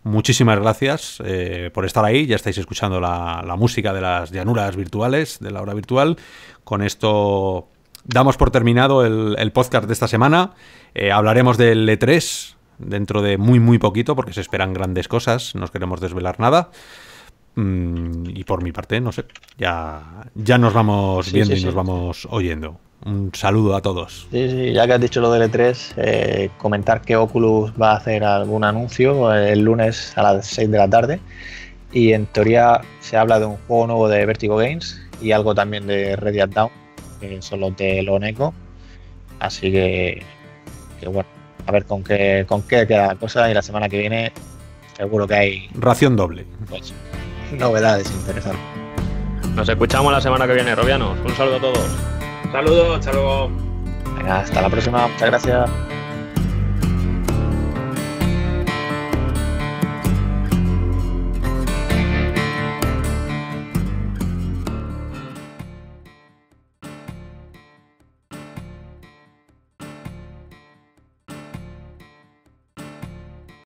muchísimas gracias eh, por estar ahí. Ya estáis escuchando la, música de las llanuras virtuales, de la hora virtual. Con esto damos por terminado el, podcast de esta semana. Eh, hablaremos del E3 dentro de muy, muy poquito, porque se esperan grandes cosas. No queremos desvelar nada. Mm, y por mi parte, no sé, ya, ya nos vamos viendo y nos vamos oyendo. Un saludo a todos. Sí, sí ya que has dicho lo del E3, eh, comentar que Oculus va a hacer algún anuncio eh, el lunes a las 6 de la tarde. Y en teoría se habla de un juego nuevo de Vertigo Games y algo también de Red Dead Down, que son los de Así que, bueno, a ver con qué, con qué queda la cosa y la semana que viene seguro que hay... Ración doble. Pues, novedades interesantes. Nos escuchamos la semana que viene, Robianos. Un saludo a todos. Saludos, hasta Venga, hasta la próxima. Muchas gracias.